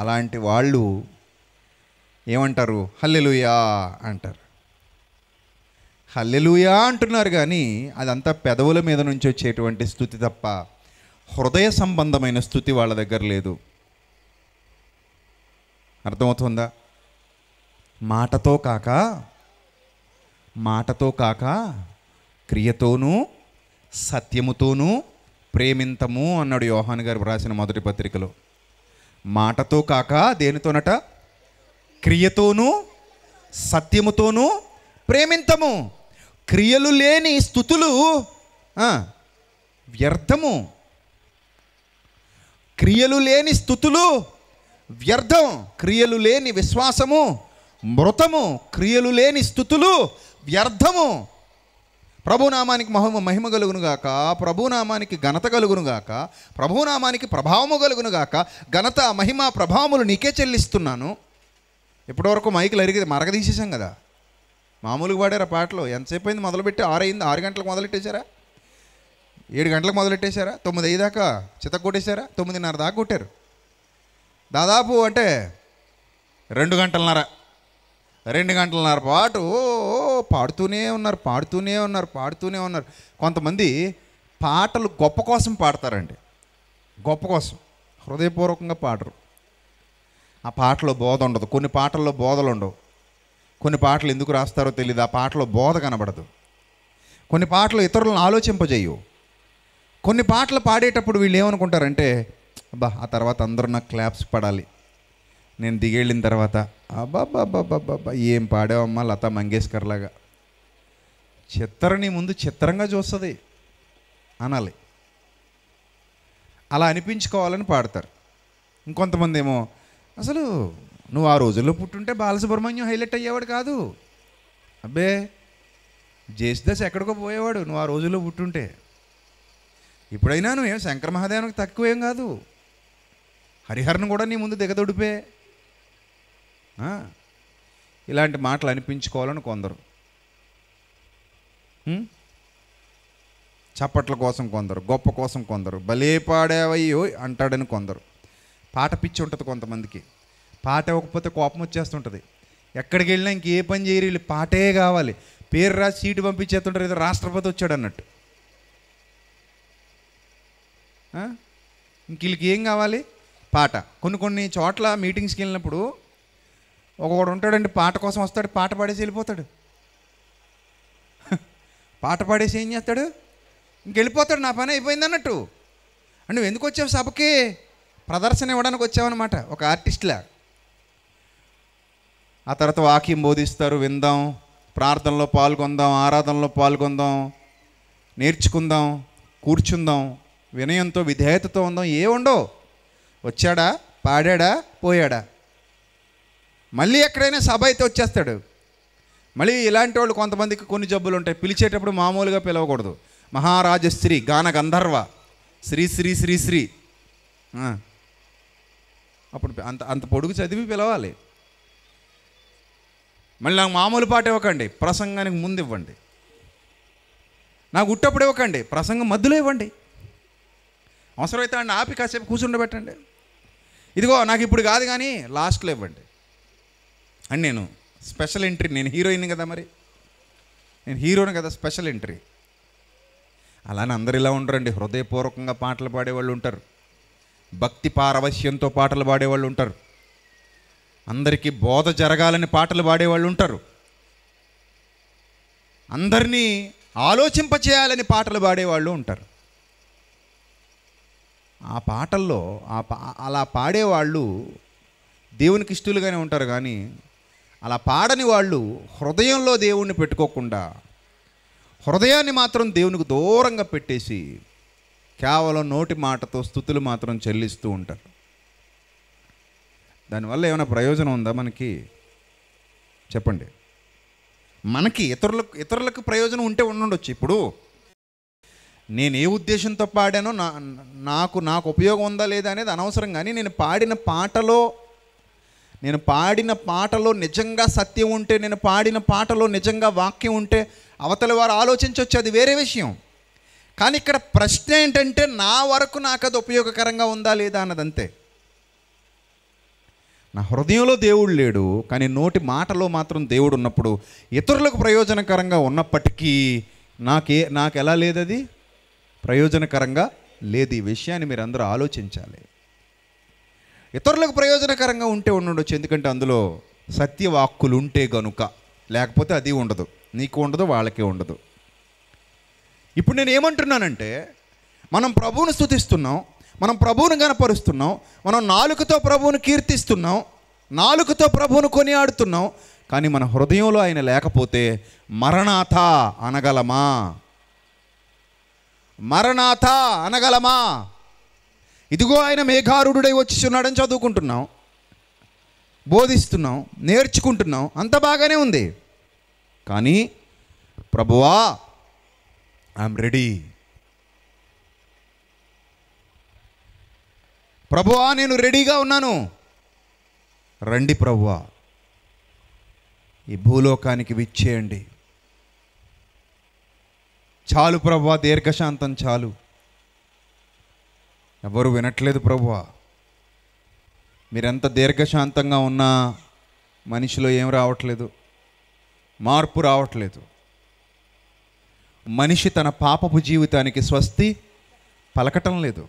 అలాంటి వాళ్ళు ఏమంటారు హల్లెలుయా అంటారు హల్లెలుయా అంటున్నారు కానీ అదంతా పెదవుల మీద నుంచి వచ్చేటువంటి స్థుతి తప్ప హృదయ సంబంధమైన స్థుతి వాళ్ళ దగ్గర లేదు అర్థమవుతుందా మాటతో కాక మాటతో కాక క్రియతోనూ సత్యముతోనూ ప్రేమింతము అన్నాడు యోహాన్ గారు రాసిన మొదటి పత్రికలో మాటతో కాక దేనితోనట క్రియతోనూ సత్యముతోనూ ప్రేమింతము క్రియలు లేని స్థుతులు వ్యర్థము క్రియలు లేని స్థుతులు వ్యర్థం క్రియలు లేని విశ్వాసము మృతము క్రియలు లేని స్థుతులు వ్యర్థము ప్రభునామానికి మహిమ మహిమ కలుగునుగాక ప్రభునామానికి ఘనత కలుగునుగాక ప్రభునామానికి ప్రభావము కలుగునుగాక ఘనత మహిమ ప్రభావములు నీకే చెల్లిస్తున్నాను ఇప్పటివరకు మైకులు అరిగి మరగదీసేసాం కదా మామూలుగా పాడారా పాటలు ఎంతసేపు అయింది మొదలుపెట్టి ఆరైంది ఆరు గంటలకు మొదలెట్టేశారా ఏడు గంటలకు మొదలెట్టేశారా తొమ్మిది అయ్యి దాకా చిత్త కొట్టేశారా తొమ్మిదిన్నర దాకా కొట్టారు దాదాపు అంటే రెండు గంటలన్నర రెండు గంటలన్నర పాటు పాడుతూనే ఉన్నారు పాడుతూనే ఉన్నారు పాడుతూనే ఉన్నారు కొంతమంది పాటలు గొప్ప కోసం పాడతారండి గొప్ప కోసం హృదయపూర్వకంగా పాడరు ఆ పాటలో బోధ ఉండదు కొన్ని పాటల్లో బోధలు ఉండవు కొన్ని పాటలు ఎందుకు రాస్తారో తెలియదు ఆ పాటలో బోధ కనబడదు కొన్ని పాటలు ఇతరులను ఆలోచింపజేయు కొన్ని పాటలు పాడేటప్పుడు వీళ్ళు ఏమనుకుంటారంటే అబ్బా ఆ తర్వాత అందరూ నాకు క్లాప్స్ పడాలి నేను దిగేళ్ళిన తర్వాత అబ్బాబ్బాబ్బాబ్బాబ్బా ఏం పాడావమ్మా లతా మంగేష్కర్ లాగా చిత్రని ముందు చిత్రంగా చూస్తుంది అనాలి అలా అనిపించుకోవాలని పాడతారు ఇంకొంతమంది ఏమో అసలు నువ్వు ఆ రోజుల్లో పుట్టుంటే బాలసుబ్రహ్మణ్యం హైలైట్ అయ్యేవాడు కాదు అబ్బే జేసుదాస్ ఎక్కడికో పోయేవాడు నువ్వు ఆ రోజుల్లో పుట్టుంటే ఇప్పుడైనా నువ్వేం శంకర మహాదేవునికి తక్కువేం కాదు హరిహరను కూడా నీ ముందు దిగదొడిపే ఇలాంటి మాటలు అనిపించుకోవాలని కొందరు చప్పట్ల కోసం కొందరు గొప్ప కోసం కొందరు భలే పాడేవయ్యో అంటాడని కొందరు పాట పిచ్చి ఉంటుంది కొంతమందికి పాట ఇవ్వకపోతే కోపం వచ్చేస్తుంటుంది ఎక్కడికి వెళ్ళినా ఇంకే పని చేయరు వీళ్ళు పాటే కావాలి పేరు రాసి సీటు పంపించేస్తుంటారు ఏదో రాష్ట్రపతి వచ్చాడు అన్నట్టు ఇంక వీళ్ళకి ఏం కావాలి పాట కొన్ని కొన్ని చోట్ల మీటింగ్స్కి వెళ్ళినప్పుడు ఒకడు ఉంటాడండి పాట కోసం వస్తాడు పాట పాడేసి వెళ్ళిపోతాడు పాట పాడేసి ఏం చేస్తాడు ఇంకెళ్ళిపోతాడు నా పని అయిపోయింది అన్నట్టు నువ్వు ఎందుకు వచ్చావు సభకి ప్రదర్శన ఇవ్వడానికి వచ్చావన్నమాట ఒక ఆర్టిస్ట్లా ఆ తర్వాత వాక్యం బోధిస్తారు విందాం ప్రార్థనలో పాల్గొందాం ఆరాధనలో పాల్గొందాం నేర్చుకుందాం కూర్చుందాం వినయంతో విధేయతతో ఉందాం ఏ ఉండవు వచ్చాడా పాడాడా పోయాడా మళ్ళీ ఎక్కడైనా సభ అయితే వచ్చేస్తాడు మళ్ళీ ఇలాంటి వాళ్ళు కొంతమందికి కొన్ని జబ్బులు ఉంటాయి పిలిచేటప్పుడు మామూలుగా పిలవకూడదు మహారాజశ్రీ గాన గంధర్వ శ్రీ శ్రీ శ్రీ శ్రీ అప్పుడు అంత అంత పొడుగు చదివి పిలవాలి మళ్ళీ నాకు మామూలు పాట ఇవ్వకండి ప్రసంగానికి ముందు ఇవ్వండి నాకు ఉట్టప్పుడు ఇవ్వకండి ప్రసంగం మధ్యలో ఇవ్వండి అవసరమైతే ఆపి కాసేపు కూర్చుండబెట్టండి ఇదిగో నాకు ఇప్పుడు కాదు కానీ లాస్ట్లో ఇవ్వండి అని నేను స్పెషల్ ఎంట్రీ నేను హీరోయిన్ కదా మరి నేను హీరోని కదా స్పెషల్ ఎంట్రీ అలానే అందరు ఇలా ఉండరండి హృదయపూర్వకంగా పాటలు పాడేవాళ్ళు ఉంటారు భక్తి పారవశ్యంతో పాటలు పాడేవాళ్ళు ఉంటారు అందరికీ బోధ జరగాలని పాటలు పాడేవాళ్ళు ఉంటారు అందరినీ ఆలోచింపచేయాలని పాటలు పాడేవాళ్ళు ఉంటారు ఆ పాటల్లో ఆ పా అలా పాడేవాళ్ళు దేవునికి ఇష్టలుగానే ఉంటారు కానీ అలా పాడని వాళ్ళు హృదయంలో దేవుణ్ణి పెట్టుకోకుండా హృదయాన్ని మాత్రం దేవునికి దూరంగా పెట్టేసి కేవలం నోటి మాటతో స్థుతులు మాత్రం చెల్లిస్తూ ఉంటారు దానివల్ల ఏమైనా ప్రయోజనం ఉందా మనకి చెప్పండి మనకి ఇతరులకు ఇతరులకు ప్రయోజనం ఉంటే ఉండొచ్చు ఇప్పుడు నేను ఏ ఉద్దేశంతో పాడానో నా నాకు నాకు ఉపయోగం ఉందా లేదా అనేది అనవసరం కానీ నేను పాడిన పాటలో నేను పాడిన పాటలో నిజంగా సత్యం ఉంటే నేను పాడిన పాటలో నిజంగా వాక్యం ఉంటే అవతలి వారు ఆలోచించవచ్చు అది వేరే విషయం కానీ ఇక్కడ ప్రశ్న ఏంటంటే నా వరకు నాకు అది ఉపయోగకరంగా ఉందా లేదా అన్నదంతే నా హృదయంలో దేవుడు లేడు కానీ నోటి మాటలో మాత్రం దేవుడు ఉన్నప్పుడు ఇతరులకు ప్రయోజనకరంగా ఉన్నప్పటికీ నాకే నాకు ఎలా లేదది ప్రయోజనకరంగా లేదు ఈ విషయాన్ని మీరందరూ ఆలోచించాలి ఇతరులకు ప్రయోజనకరంగా ఉంటే ఉండొచ్చు ఎందుకంటే అందులో సత్యవాక్కులు ఉంటే గనుక లేకపోతే అది ఉండదు నీకు ఉండదు వాళ్ళకే ఉండదు ఇప్పుడు నేను ఏమంటున్నానంటే మనం ప్రభువును స్థుతిస్తున్నాం మనం ప్రభువును గనపరుస్తున్నాం మనం నాలుకతో ప్రభువును కీర్తిస్తున్నాం నాలుకతో ప్రభువును కొనియాడుతున్నాం కానీ మన హృదయంలో ఆయన లేకపోతే మరణాథ అనగలమా మరణాథ అనగలమా ఇదిగో ఆయన మేఘారుడై వచ్చి చున్నాడని చదువుకుంటున్నాం బోధిస్తున్నాం నేర్చుకుంటున్నాం అంత బాగానే ఉంది కానీ ప్రభువా ఐఎమ్ రెడీ ప్రభువా నేను రెడీగా ఉన్నాను రండి ప్రభువా ఈ భూలోకానికి విచ్చేయండి చాలు ప్రభువా దీర్ఘశాంతం చాలు ఎవరు వినట్లేదు ప్రభు మీరెంత దీర్ఘశాంతంగా ఉన్నా మనిషిలో ఏం రావట్లేదు మార్పు రావట్లేదు మనిషి తన పాపపు జీవితానికి స్వస్తి పలకటం లేదు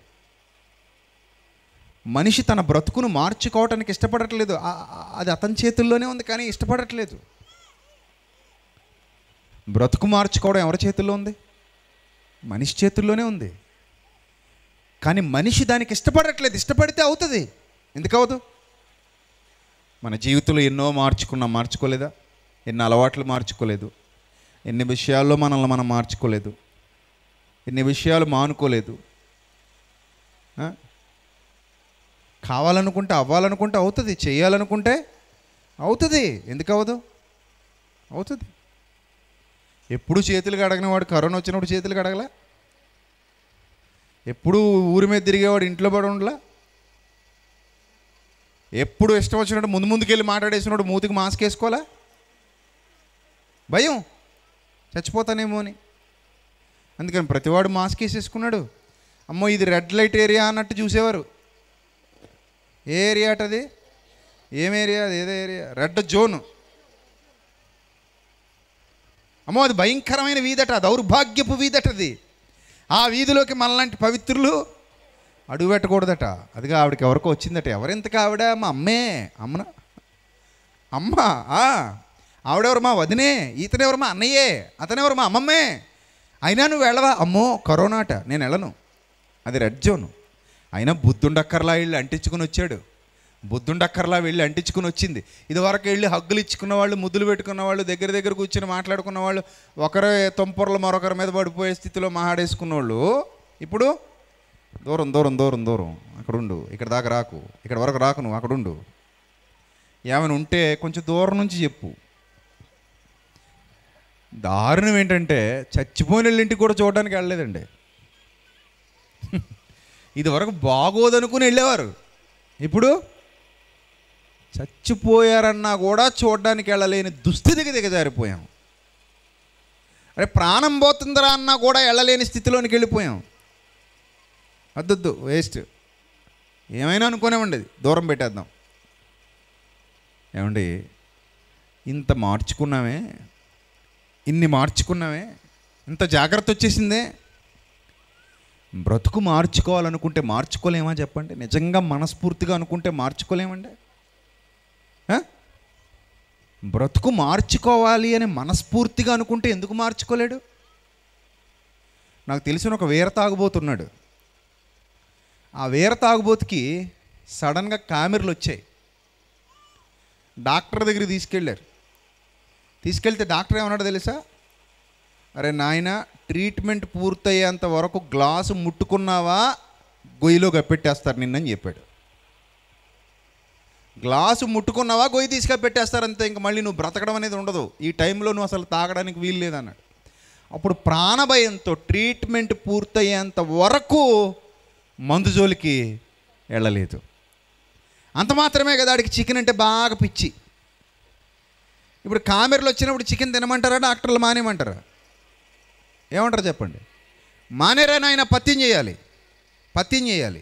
మనిషి తన బ్రతుకును మార్చుకోవటానికి ఇష్టపడట్లేదు అది అతని చేతుల్లోనే ఉంది కానీ ఇష్టపడట్లేదు బ్రతుకు మార్చుకోవడం ఎవరి చేతుల్లో ఉంది మనిషి చేతుల్లోనే ఉంది కానీ మనిషి దానికి ఇష్టపడట్లేదు ఇష్టపడితే అవుతుంది ఎందుకు అవదు మన జీవితంలో ఎన్నో మార్చుకున్నా మార్చుకోలేదా ఎన్ని అలవాట్లు మార్చుకోలేదు ఎన్ని విషయాల్లో మనల్ని మనం మార్చుకోలేదు ఎన్ని విషయాలు మానుకోలేదు కావాలనుకుంటే అవ్వాలనుకుంటే అవుతుంది చేయాలనుకుంటే అవుతుంది ఎందుకు అవ్వదు అవుతుంది ఎప్పుడు చేతులు కడగని వాడు కరోనా వచ్చినప్పుడు చేతులు కడగలే ఎప్పుడు ఊరి మీద తిరిగేవాడు ఇంట్లో పడి ఉండలా ఎప్పుడు ఇష్టం వచ్చినట్టు ముందు ముందుకెళ్ళి మాట్లాడేసినప్పుడు మూతికి మాస్క్ వేసుకోవాలా భయం చచ్చిపోతానేమో అని అందుకని ప్రతివాడు మాస్క్ వేసేసుకున్నాడు అమ్మో ఇది రెడ్ లైట్ ఏరియా అన్నట్టు చూసేవారు ఏ ఏరియా అటది ఏం ఏరియా అది ఏదో ఏరియా రెడ్ జోన్ అమ్మో అది భయంకరమైన వీధట దౌర్భాగ్యపు వీధటది ఆ వీధిలోకి మనలాంటి పవిత్రులు అడుగు పెట్టకూడదట అదిగా ఆవిడకి ఎవరికో వచ్చిందట ఎవరింతకు ఆవిడ మా అమ్మే అమ్మన అమ్మ ఆవిడెవరు మా వదినే ఈతనెవరు మా అన్నయ్యే అతనెవరు మా అమ్మమ్మే అయినా నువ్వు వెళ్ళవా అమ్మో కరోనాట నేను వెళ్ళను అది రెడ్ జోను అయినా బుద్ధుండక్కర్లా వీళ్ళు అంటించుకుని వచ్చాడు బుద్ధుండక్కర్లా వెళ్ళి అంటించుకుని వచ్చింది ఇదివరకు వెళ్ళి హగ్గులు ఇచ్చుకున్న వాళ్ళు ముద్దులు పెట్టుకున్న వాళ్ళు దగ్గర దగ్గర కూర్చొని మాట్లాడుకున్న వాళ్ళు ఒకరే తొంపొరలు మరొకరి మీద పడిపోయే స్థితిలో మహాడేసుకున్న వాళ్ళు ఇప్పుడు దూరం దూరం దూరం దూరం అక్కడ ఉండు ఇక్కడ దాకా రాకు ఇక్కడ వరకు రాకు నువ్వు అక్కడ ఉండు ఏమైనా ఉంటే కొంచెం దూరం నుంచి చెప్పు దారుణం ఏంటంటే చచ్చిపోయిన ఇంటికి కూడా చూడడానికి వెళ్ళలేదండి ఇదివరకు బాగోదనుకుని వెళ్ళేవారు ఇప్పుడు చచ్చిపోయారన్నా కూడా చూడడానికి వెళ్ళలేని దుస్థితికి దిగజారిపోయాం అరే ప్రాణం పోతుందరా అన్నా కూడా వెళ్ళలేని స్థితిలోనికి వెళ్ళిపోయాం వద్దొద్దు వేస్ట్ ఏమైనా అనుకునేవండి దూరం పెట్టేద్దాం ఏమండి ఇంత మార్చుకున్నామే ఇన్ని మార్చుకున్నామే ఇంత జాగ్రత్త వచ్చేసిందే బ్రతుకు మార్చుకోవాలనుకుంటే మార్చుకోలేమా చెప్పండి నిజంగా మనస్ఫూర్తిగా అనుకుంటే మార్చుకోలేమండి బ్రతుకు మార్చుకోవాలి అని మనస్ఫూర్తిగా అనుకుంటే ఎందుకు మార్చుకోలేడు నాకు తెలిసిన ఒక వేర తాగుబోతున్నాడు ఆ వేర తాగుబోతుకి సడన్గా కామెర్లు వచ్చాయి డాక్టర్ దగ్గర తీసుకెళ్ళారు తీసుకెళ్తే డాక్టర్ ఏమన్నాడు తెలుసా అరే నాయన ట్రీట్మెంట్ పూర్తయ్యేంత వరకు గ్లాసు ముట్టుకున్నావా గొయ్యిలో గప్పెట్టేస్తారు నిన్నని చెప్పాడు గ్లాసు ముట్టుకున్నావా గొయ్యి తీసుకొని పెట్టేస్తారంతే ఇంక మళ్ళీ నువ్వు బ్రతకడం అనేది ఉండదు ఈ టైంలో నువ్వు అసలు తాగడానికి వీలు లేదన్నాడు అప్పుడు ప్రాణభయంతో ట్రీట్మెంట్ పూర్తయ్యేంత వరకు మందు జోలికి వెళ్ళలేదు అంత మాత్రమే కదా ఆడికి చికెన్ అంటే బాగా పిచ్చి ఇప్పుడు కామెరలు వచ్చినప్పుడు చికెన్ తినమంటారా డాక్టర్లు మానేమంటారా ఏమంటారు చెప్పండి మానేరా ఆయన పత్యం చేయాలి పత్యం చేయాలి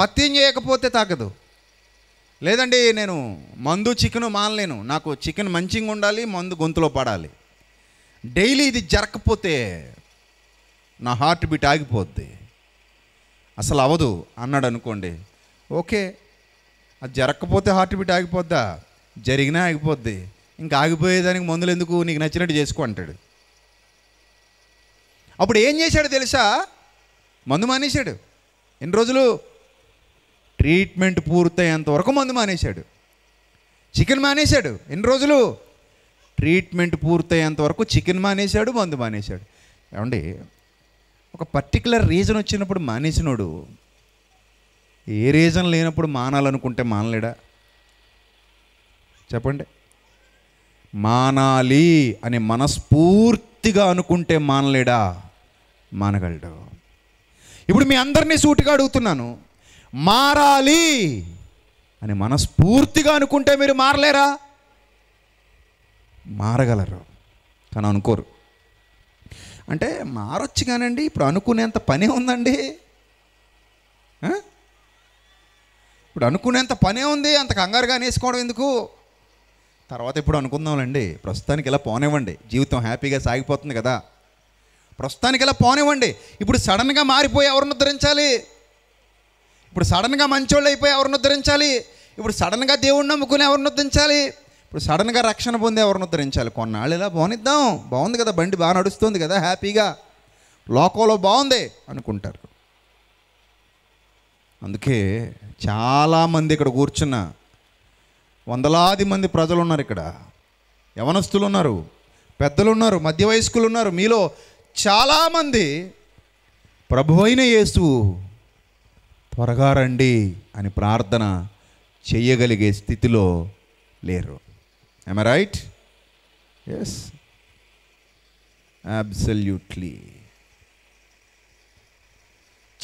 పత్యం చేయకపోతే తాగదు లేదండి నేను మందు చికెన్ మానలేను నాకు చికెన్ మంచిగా ఉండాలి మందు గొంతులో పడాలి డైలీ ఇది జరగకపోతే నా హార్ట్ బీట్ ఆగిపోద్ది అసలు అవదు అన్నాడు అనుకోండి ఓకే అది జరగకపోతే హార్ట్ బీట్ ఆగిపోద్దా జరిగినా ఆగిపోద్ది ఇంకా ఆగిపోయేదానికి మందులు ఎందుకు నీకు నచ్చినట్టు చేసుకో అంటాడు అప్పుడు ఏం చేశాడు తెలుసా మందు మానేశాడు ఎన్ని రోజులు ట్రీట్మెంట్ పూర్తయ్యేంత వరకు మందు మానేశాడు చికెన్ మానేశాడు ఎన్ని రోజులు ట్రీట్మెంట్ పూర్తయ్యేంత వరకు చికెన్ మానేశాడు మందు మానేశాడు ఏమండి ఒక పర్టికులర్ రీజన్ వచ్చినప్పుడు మానేసినోడు ఏ రీజన్ లేనప్పుడు మానాలనుకుంటే మానలేడా చెప్పండి మానాలి అని మనస్ఫూర్తిగా అనుకుంటే మానలేడా మానగలడు ఇప్పుడు మీ అందరినీ సూటిగా అడుగుతున్నాను మారాలి అని మనస్ఫూర్తిగా అనుకుంటే మీరు మారలేరా మారగలరు కానీ అనుకోరు అంటే మారొచ్చు కానండి ఇప్పుడు అనుకునేంత పనే ఉందండి ఇప్పుడు అనుకునేంత పనే ఉంది అంత కంగారుగా అనేసుకోవడం ఎందుకు తర్వాత ఇప్పుడు అనుకుందాంలేండి ప్రస్తుతానికి ఇలా పోనివ్వండి జీవితం హ్యాపీగా సాగిపోతుంది కదా ప్రస్తుతానికి ఇలా పోనివ్వండి ఇప్పుడు సడన్గా మారిపోయి ఎవరిని ఉద్ధరించాలి ఇప్పుడు సడన్గా మంచోళ్ళు అయిపోయి ఎవరిని ఉద్ధరించాలి ఇప్పుడు సడన్గా దేవుడిని నమ్ముకుని ఎవరిని ఉద్ధరించాలి ఇప్పుడు సడన్గా రక్షణ పొంది ఎవరిని ఉద్ధరించాలి కొన్నాళ్ళు ఇలా పోనిద్దాం బాగుంది కదా బండి బాగా నడుస్తుంది కదా హ్యాపీగా లోకంలో బాగుంది అనుకుంటారు అందుకే చాలామంది ఇక్కడ కూర్చున్న వందలాది మంది ప్రజలు ఉన్నారు ఇక్కడ యవనస్తులు ఉన్నారు పెద్దలు ఉన్నారు మధ్య వయస్కులు ఉన్నారు మీలో చాలామంది ప్రభు అయిన యేసు త్వరగా రండి అని ప్రార్థన చేయగలిగే స్థితిలో లేరు ఎమ్ రైట్ ఎస్ అబ్సల్యూట్లీ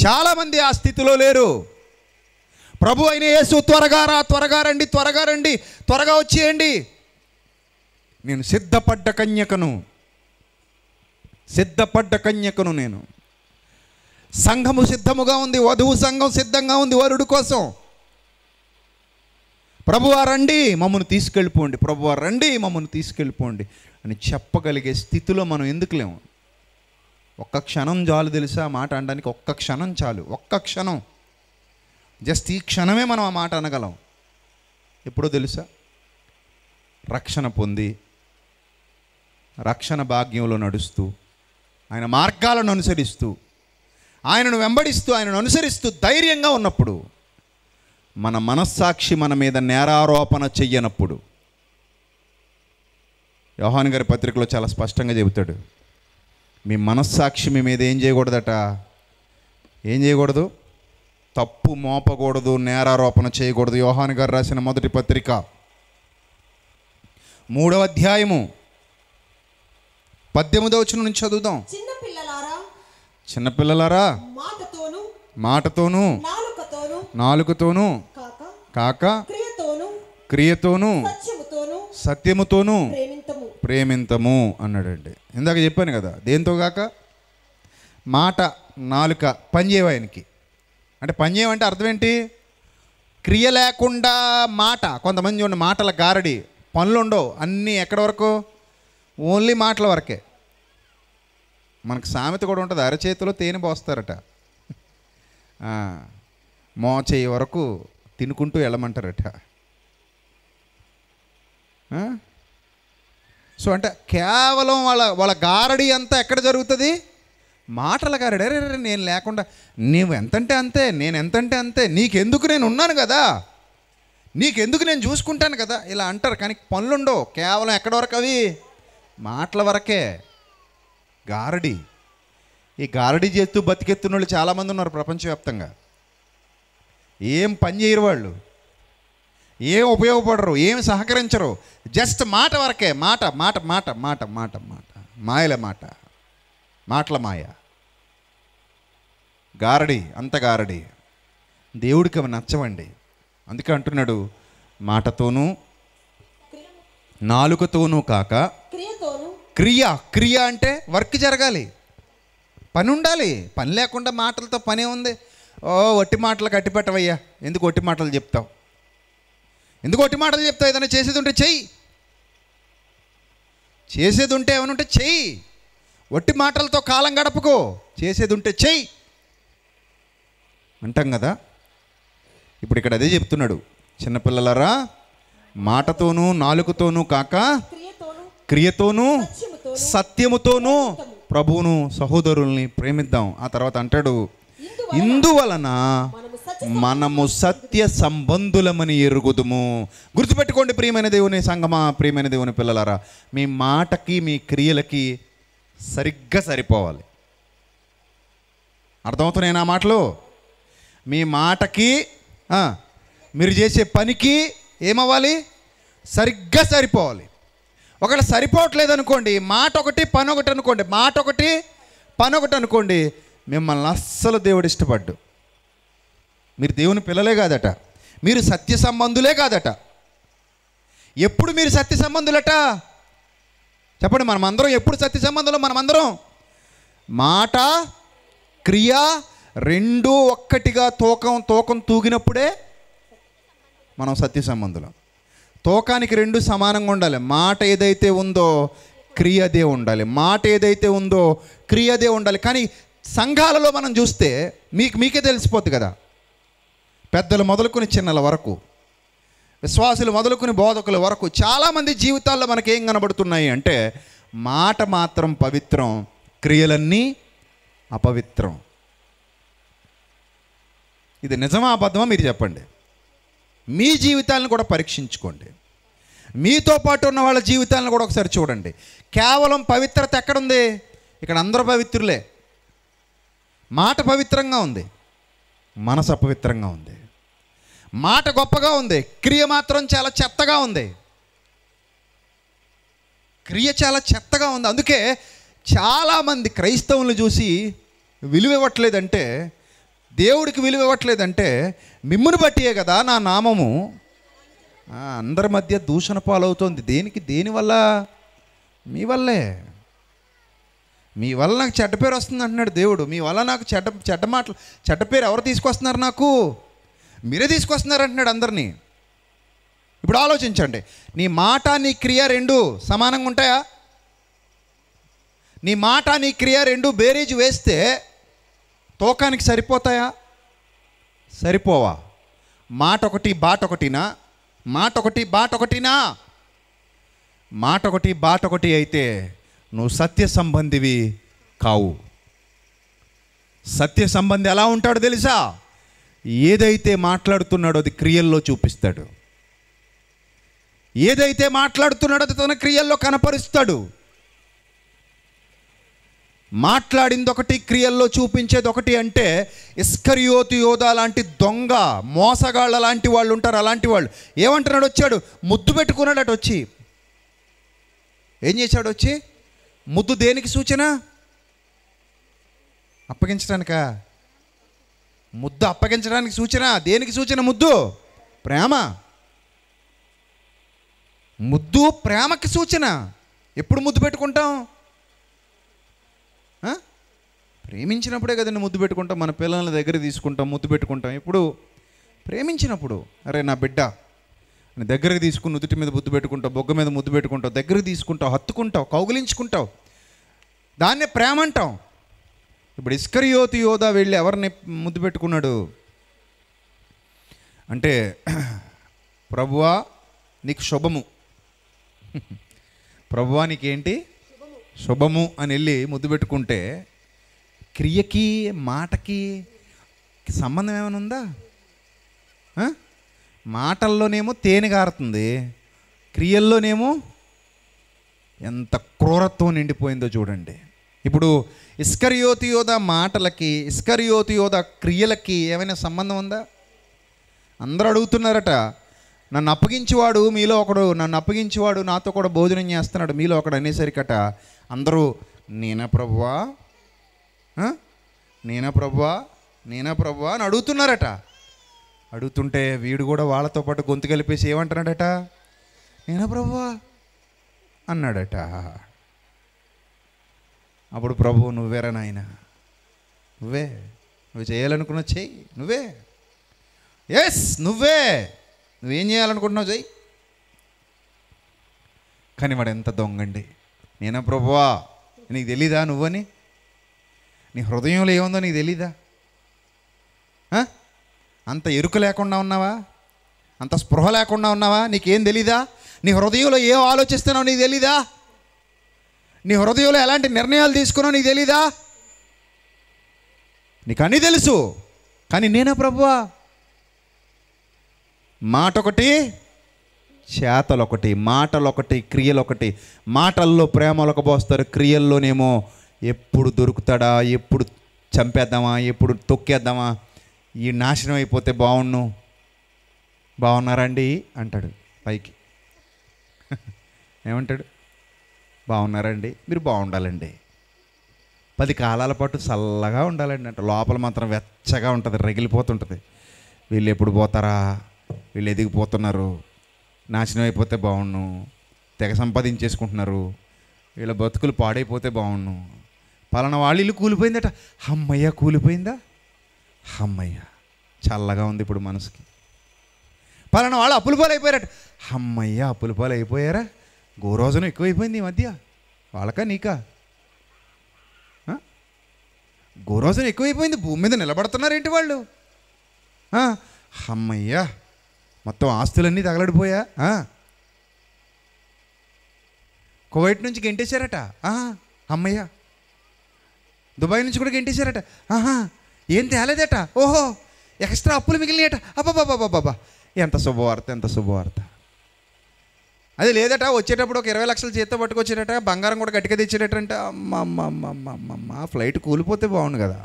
చాలామంది ఆ స్థితిలో లేరు ప్రభు అయిన యేసు త్వరగా రా త్వరగా రండి త్వరగా రండి త్వరగా వచ్చేయండి నేను సిద్ధపడ్డ కన్యకను సిద్ధపడ్డ కన్యకను నేను సంఘము సిద్ధముగా ఉంది వధువు సంఘం సిద్ధంగా ఉంది వరుడు కోసం ప్రభువారండి రండి మమ్మల్ని తీసుకెళ్ళిపోండి ప్రభువారు రండి మమ్మల్ని తీసుకెళ్ళిపోండి అని చెప్పగలిగే స్థితిలో మనం ఎందుకు లేము ఒక్క క్షణం చాలు తెలుసా మాట అనడానికి ఒక్క క్షణం చాలు ఒక్క క్షణం జస్ట్ ఈ క్షణమే మనం ఆ మాట అనగలం ఎప్పుడో తెలుసా రక్షణ పొంది రక్షణ భాగ్యంలో నడుస్తూ ఆయన మార్గాలను అనుసరిస్తూ ఆయనను వెంబడిస్తూ ఆయనను అనుసరిస్తూ ధైర్యంగా ఉన్నప్పుడు మన మనస్సాక్షి మన మీద నేరారోపణ చెయ్యనప్పుడు యోహాన్ గారి పత్రికలో చాలా స్పష్టంగా చెబుతాడు మీ మనస్సాక్షి మీ మీద ఏం చేయకూడదట ఏం చేయకూడదు తప్పు మోపకూడదు నేరారోపణ చేయకూడదు యోహాన్ గారు రాసిన మొదటి పత్రిక మూడవ అధ్యాయము పద్దెనిమిదవ వచ్చిన నుంచి చదువుదాం చిన్నపిల్లలారా మాటతోను నాలుకతోను కాక క్రియతోను సత్యముతోను ప్రేమింతము అన్నాడండి ఇందాక చెప్పాను కదా దేంతో కాక మాట నాలుక పనిచేయవాయనికి అంటే పనిచేయమంటే అర్థం ఏంటి క్రియ లేకుండా మాట కొంతమంది ఉన్న మాటల గారడి పనులు ఉండవు అన్నీ ఎక్కడి వరకు ఓన్లీ మాటల వరకే మనకు సామెత కూడా ఉంటుంది అరచేతిలో తేనె పోస్తారట మోచే వరకు తినుకుంటూ వెళ్ళమంటారట సో అంటే కేవలం వాళ్ళ వాళ్ళ గారడి అంతా ఎక్కడ జరుగుతుంది మాటల గారడి రే నేను లేకుండా నువ్వు ఎంతంటే అంతే నేను ఎంతంటే అంతే నీకెందుకు నేను ఉన్నాను కదా నీకెందుకు నేను చూసుకుంటాను కదా ఇలా అంటారు కానీ పనులుండవు కేవలం ఎక్కడి వరకు అవి మాటల వరకే గారడి ఈ గారడి చేస్తూ బతికెత్తున్న వాళ్ళు చాలామంది ఉన్నారు ప్రపంచవ్యాప్తంగా ఏం పని చేయరు వాళ్ళు ఏం ఉపయోగపడరు ఏం సహకరించరు జస్ట్ మాట వరకే మాట మాట మాట మాట మాట మాట మాయల మాట మాటల మాయ గారడి అంత గారడి దేవుడికి అవి నచ్చవండి అందుకే అంటున్నాడు మాటతోనూ నాలుకతోనూ కాక క్రియ క్రియ అంటే వర్క్ జరగాలి పని ఉండాలి పని లేకుండా మాటలతో పనే ఉంది ఓ ఒట్టి మాటలు కట్టిపెట్టవయ్యా ఎందుకు ఒట్టి మాటలు చెప్తావు ఎందుకు ఒట్టి మాటలు చెప్తావు ఏదైనా చేసేది ఉంటే చెయ్యి చేసేది ఉంటే ఏమైనా ఉంటే చెయ్యి ఒట్టి మాటలతో కాలం గడపకో చేసేది ఉంటే చెయ్యి అంటాం కదా ఇప్పుడు ఇక్కడ అదే చెప్తున్నాడు చిన్నపిల్లలరా మాటతోనూ నాలుగుతోనూ కాక క్రియతోనూ సత్యముతోనూ ప్రభువును సహోదరుల్ని ప్రేమిద్దాం ఆ తర్వాత అంటాడు ఇందువలన మనము సత్య సంబంధులమని ఎరుగుదుము గుర్తుపెట్టుకోండి ప్రియమైన దేవుని సంగమా ప్రియమైన దేవుని పిల్లలారా మీ మాటకి మీ క్రియలకి సరిగ్గా సరిపోవాలి అర్థమవుతున్నాయి నా మాటలు మీ మాటకి మీరు చేసే పనికి ఏమవ్వాలి సరిగ్గా సరిపోవాలి ఒకవేళ సరిపోవట్లేదు అనుకోండి మాట ఒకటి పని ఒకటి అనుకోండి మాట ఒకటి పని ఒకటి అనుకోండి మిమ్మల్ని అస్సలు దేవుడు ఇష్టపడ్డు మీరు దేవుని పిల్లలే కాదట మీరు సత్య సంబంధులే కాదట ఎప్పుడు మీరు సత్య సంబంధులట చెప్పండి మనమందరం ఎప్పుడు సత్య సంబంధులు మనమందరం మాట క్రియ రెండు ఒక్కటిగా తూకం తూకం తూగినప్పుడే మనం సత్య సంబంధులం తోకానికి రెండు సమానంగా ఉండాలి మాట ఏదైతే ఉందో క్రియదే ఉండాలి మాట ఏదైతే ఉందో క్రియదే ఉండాలి కానీ సంఘాలలో మనం చూస్తే మీకు మీకే తెలిసిపోద్ది కదా పెద్దలు మొదలుకొని చిన్నల వరకు విశ్వాసులు మొదలుకొని బోధకుల వరకు చాలామంది జీవితాల్లో మనకేం కనబడుతున్నాయి అంటే మాట మాత్రం పవిత్రం క్రియలన్నీ అపవిత్రం ఇది నిజమా అబద్ధమా మీరు చెప్పండి మీ జీవితాలను కూడా పరీక్షించుకోండి మీతో పాటు ఉన్న వాళ్ళ జీవితాలను కూడా ఒకసారి చూడండి కేవలం పవిత్రత ఎక్కడుంది ఇక్కడ అందరూ పవిత్రులే మాట పవిత్రంగా ఉంది మనసు అపవిత్రంగా ఉంది మాట గొప్పగా ఉంది క్రియ మాత్రం చాలా చెత్తగా ఉంది క్రియ చాలా చెత్తగా ఉంది అందుకే చాలామంది క్రైస్తవులను చూసి విలువ ఇవ్వట్లేదంటే దేవుడికి విలువ ఇవ్వట్లేదంటే మిమ్మును బట్టియే కదా నా నామము అందరి మధ్య దూషణ పాలవుతోంది దేనికి దేనివల్ల మీ వల్లే మీ వల్ల నాకు చెడ్డ పేరు వస్తుంది అంటున్నాడు దేవుడు మీ వల్ల నాకు చెడ్డ చెడ్డ మాటలు చెడ్డ పేరు ఎవరు తీసుకొస్తున్నారు నాకు మీరే తీసుకొస్తున్నారు అంటున్నాడు అందరినీ ఇప్పుడు ఆలోచించండి నీ మాట నీ క్రియ రెండు సమానంగా ఉంటాయా నీ మాట నీ క్రియ రెండు బేరేజ్ వేస్తే తోకానికి సరిపోతాయా సరిపోవా మాట ఒకటి బాట ఒకటినా మాట ఒకటి బాట ఒకటినా మాట ఒకటి బాట ఒకటి అయితే నువ్వు సత్య సంబంధివి కావు సత్య సంబంధి ఎలా ఉంటాడో తెలుసా ఏదైతే మాట్లాడుతున్నాడో అది క్రియల్లో చూపిస్తాడు ఏదైతే మాట్లాడుతున్నాడో అది తన క్రియల్లో కనపరుస్తాడు మాట్లాడింది ఒకటి క్రియల్లో చూపించేది ఒకటి అంటే ఇస్కరియోతు యోధ లాంటి దొంగ మోసగాళ్ళ లాంటి వాళ్ళు ఉంటారు అలాంటి వాళ్ళు ఏమంటున్నాడు వచ్చాడు ముద్దు పెట్టుకున్నాడు అటు వచ్చి ఏం చేశాడు వచ్చి ముద్దు దేనికి సూచన అప్పగించడానిక ముద్దు అప్పగించడానికి సూచన దేనికి సూచన ముద్దు ప్రేమ ముద్దు ప్రేమకి సూచన ఎప్పుడు ముద్దు పెట్టుకుంటాం ప్రేమించినప్పుడే కదండి ముద్దు పెట్టుకుంటాం మన పిల్లల దగ్గర తీసుకుంటాం ముద్దు పెట్టుకుంటాం ఇప్పుడు ప్రేమించినప్పుడు అరే నా బిడ్డ అని దగ్గరకు తీసుకుని నుదుటి మీద ముద్దు పెట్టుకుంటావు బొగ్గ మీద ముద్దు పెట్టుకుంటావు దగ్గరకు తీసుకుంటావు హత్తుకుంటావు కౌగిలించుకుంటావు దాన్నే ప్రేమ అంటాం ఇప్పుడు ఇస్కరియోతి యోధ వెళ్ళి ఎవరిని ముద్దు పెట్టుకున్నాడు అంటే ప్రభువా నీకు శుభము ప్రభువా నీకేంటి శుభము అని వెళ్ళి ముద్దు పెట్టుకుంటే క్రియకి మాటకి సంబంధం ఏమైనా ఉందా మాటల్లోనేమో తేనె కారుతుంది క్రియల్లోనేమో ఎంత క్రూరత్వం నిండిపోయిందో చూడండి ఇప్పుడు యోధ మాటలకి యోధ క్రియలకి ఏమైనా సంబంధం ఉందా అందరూ అడుగుతున్నారట నన్ను అప్పగించేవాడు మీలో ఒకడు నన్ను అప్పగించేవాడు నాతో కూడా భోజనం చేస్తున్నాడు మీలో ఒకడు అనేసరికట అందరూ నేనా ప్రభువా నేనా ప్రభువా నేనా ప్రభువా అని అడుగుతున్నారట అడుగుతుంటే వీడు కూడా వాళ్ళతో పాటు గొంతు కలిపేసి ఏమంటున్నాడట నేనా ప్రభువా అన్నాడట అప్పుడు ప్రభు నువ్వేరా నాయన నువ్వే నువ్వు చేయాలనుకున్న చెయ్యి నువ్వే ఎస్ నువ్వే నువ్వేం చేయాలనుకుంటున్నావు చెయ్యి కానీ వాడు ఎంత దొంగండి నేనా ప్రభువా నీకు తెలీదా నువ్వని నీ హృదయంలో ఏముందో నీకు తెలీదా అంత ఎరుక లేకుండా ఉన్నావా అంత స్పృహ లేకుండా ఉన్నావా నీకేం తెలీదా నీ హృదయంలో ఏం ఆలోచిస్తున్నావు నీకు తెలీదా నీ హృదయంలో ఎలాంటి నిర్ణయాలు తీసుకున్నావు నీకు తెలీదా నీకు అన్నీ తెలుసు కానీ నేనా ప్రభువా మాట ఒకటి చేతలొకటి మాటలొకటి ఒకటి మాటల్లో ప్రేమలొక పోస్తారు క్రియల్లోనేమో ఎప్పుడు దొరుకుతాడా ఎప్పుడు చంపేద్దామా ఎప్పుడు తొక్కేద్దామా ఈ నాశనం అయిపోతే బాగుండు బాగున్నారండి అంటాడు పైకి ఏమంటాడు బాగున్నారండి మీరు బాగుండాలండి పది కాలాల పాటు చల్లగా ఉండాలండి అంటే లోపల మాత్రం వెచ్చగా ఉంటుంది రగిలిపోతుంటుంది వీళ్ళు ఎప్పుడు పోతారా వీళ్ళు ఎదిగిపోతున్నారు నాశనం అయిపోతే బాగుండు తెగ సంపాదించేసుకుంటున్నారు వీళ్ళ బతుకులు పాడైపోతే బాగుండు పలానా వాళ్ళ ఇల్లు కూలిపోయిందట అమ్మయ్య కూలిపోయిందా అమ్మయ్య చల్లగా ఉంది ఇప్పుడు మనసుకి పలానా వాళ్ళు అప్పుల పాలు అయిపోయారట అమ్మయ్య అప్పుల పాలు అయిపోయారా గోరోజనం ఎక్కువైపోయింది ఈ మధ్య వాళ్ళకా నీకా గోరోజనం ఎక్కువైపోయింది భూమి మీద నిలబడుతున్నారేంటి వాళ్ళు అమ్మయ్యా మొత్తం ఆస్తులన్నీ తగలడిపోయా కువైట్ నుంచి గెంటేశారట అమ్మయ్యా దుబాయ్ నుంచి కూడా గెంటేశారట ఆహా ఏం తేలేదట ఓహో ఎక్స్ట్రా అప్పులు మిగిలినాయట అబ్బాబాబాబాబా ఎంత శుభవార్త ఎంత శుభవార్త అది లేదట వచ్చేటప్పుడు ఒక ఇరవై లక్షలు జీతం పట్టుకొచ్చేటట బంగారం కూడా గట్టిగా తెచ్చేటట్టంట అమ్మ అమ్మ అమ్మ అమ్మ అమ్మ ఫ్లైట్ కూలిపోతే బాగుండు కదా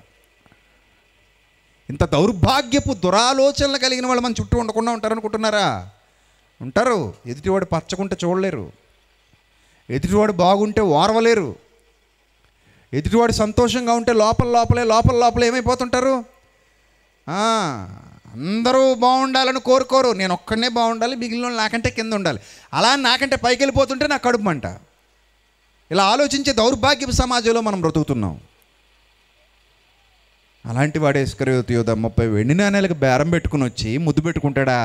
ఇంత దౌర్భాగ్యపు దురాలోచనలు కలిగిన వాళ్ళు మన చుట్టూ ఉండకుండా ఉంటారనుకుంటున్నారా ఉంటారు ఎదుటివాడు పచ్చకుంటే చూడలేరు ఎదుటివాడు బాగుంటే ఓర్వలేరు ఎదుటివాడు సంతోషంగా ఉంటే లోపల లోపలే లోపల లోపల ఏమైపోతుంటారు అందరూ బాగుండాలని కోరుకోరు నేను ఒక్కడనే బాగుండాలి మిగిలిన నాకంటే కింద ఉండాలి అలా నాకంటే పైకి వెళ్ళిపోతుంటే నాకు కడుపు అంట ఇలా ఆలోచించే దౌర్భాగ్యపు సమాజంలో మనం బ్రతుకుతున్నాం అలాంటి వాడే ఇస్కరయోతియోద ముప్పై వెండి నాణ్యాలకు బేరం పెట్టుకుని వచ్చి ముద్దు పెట్టుకుంటాడా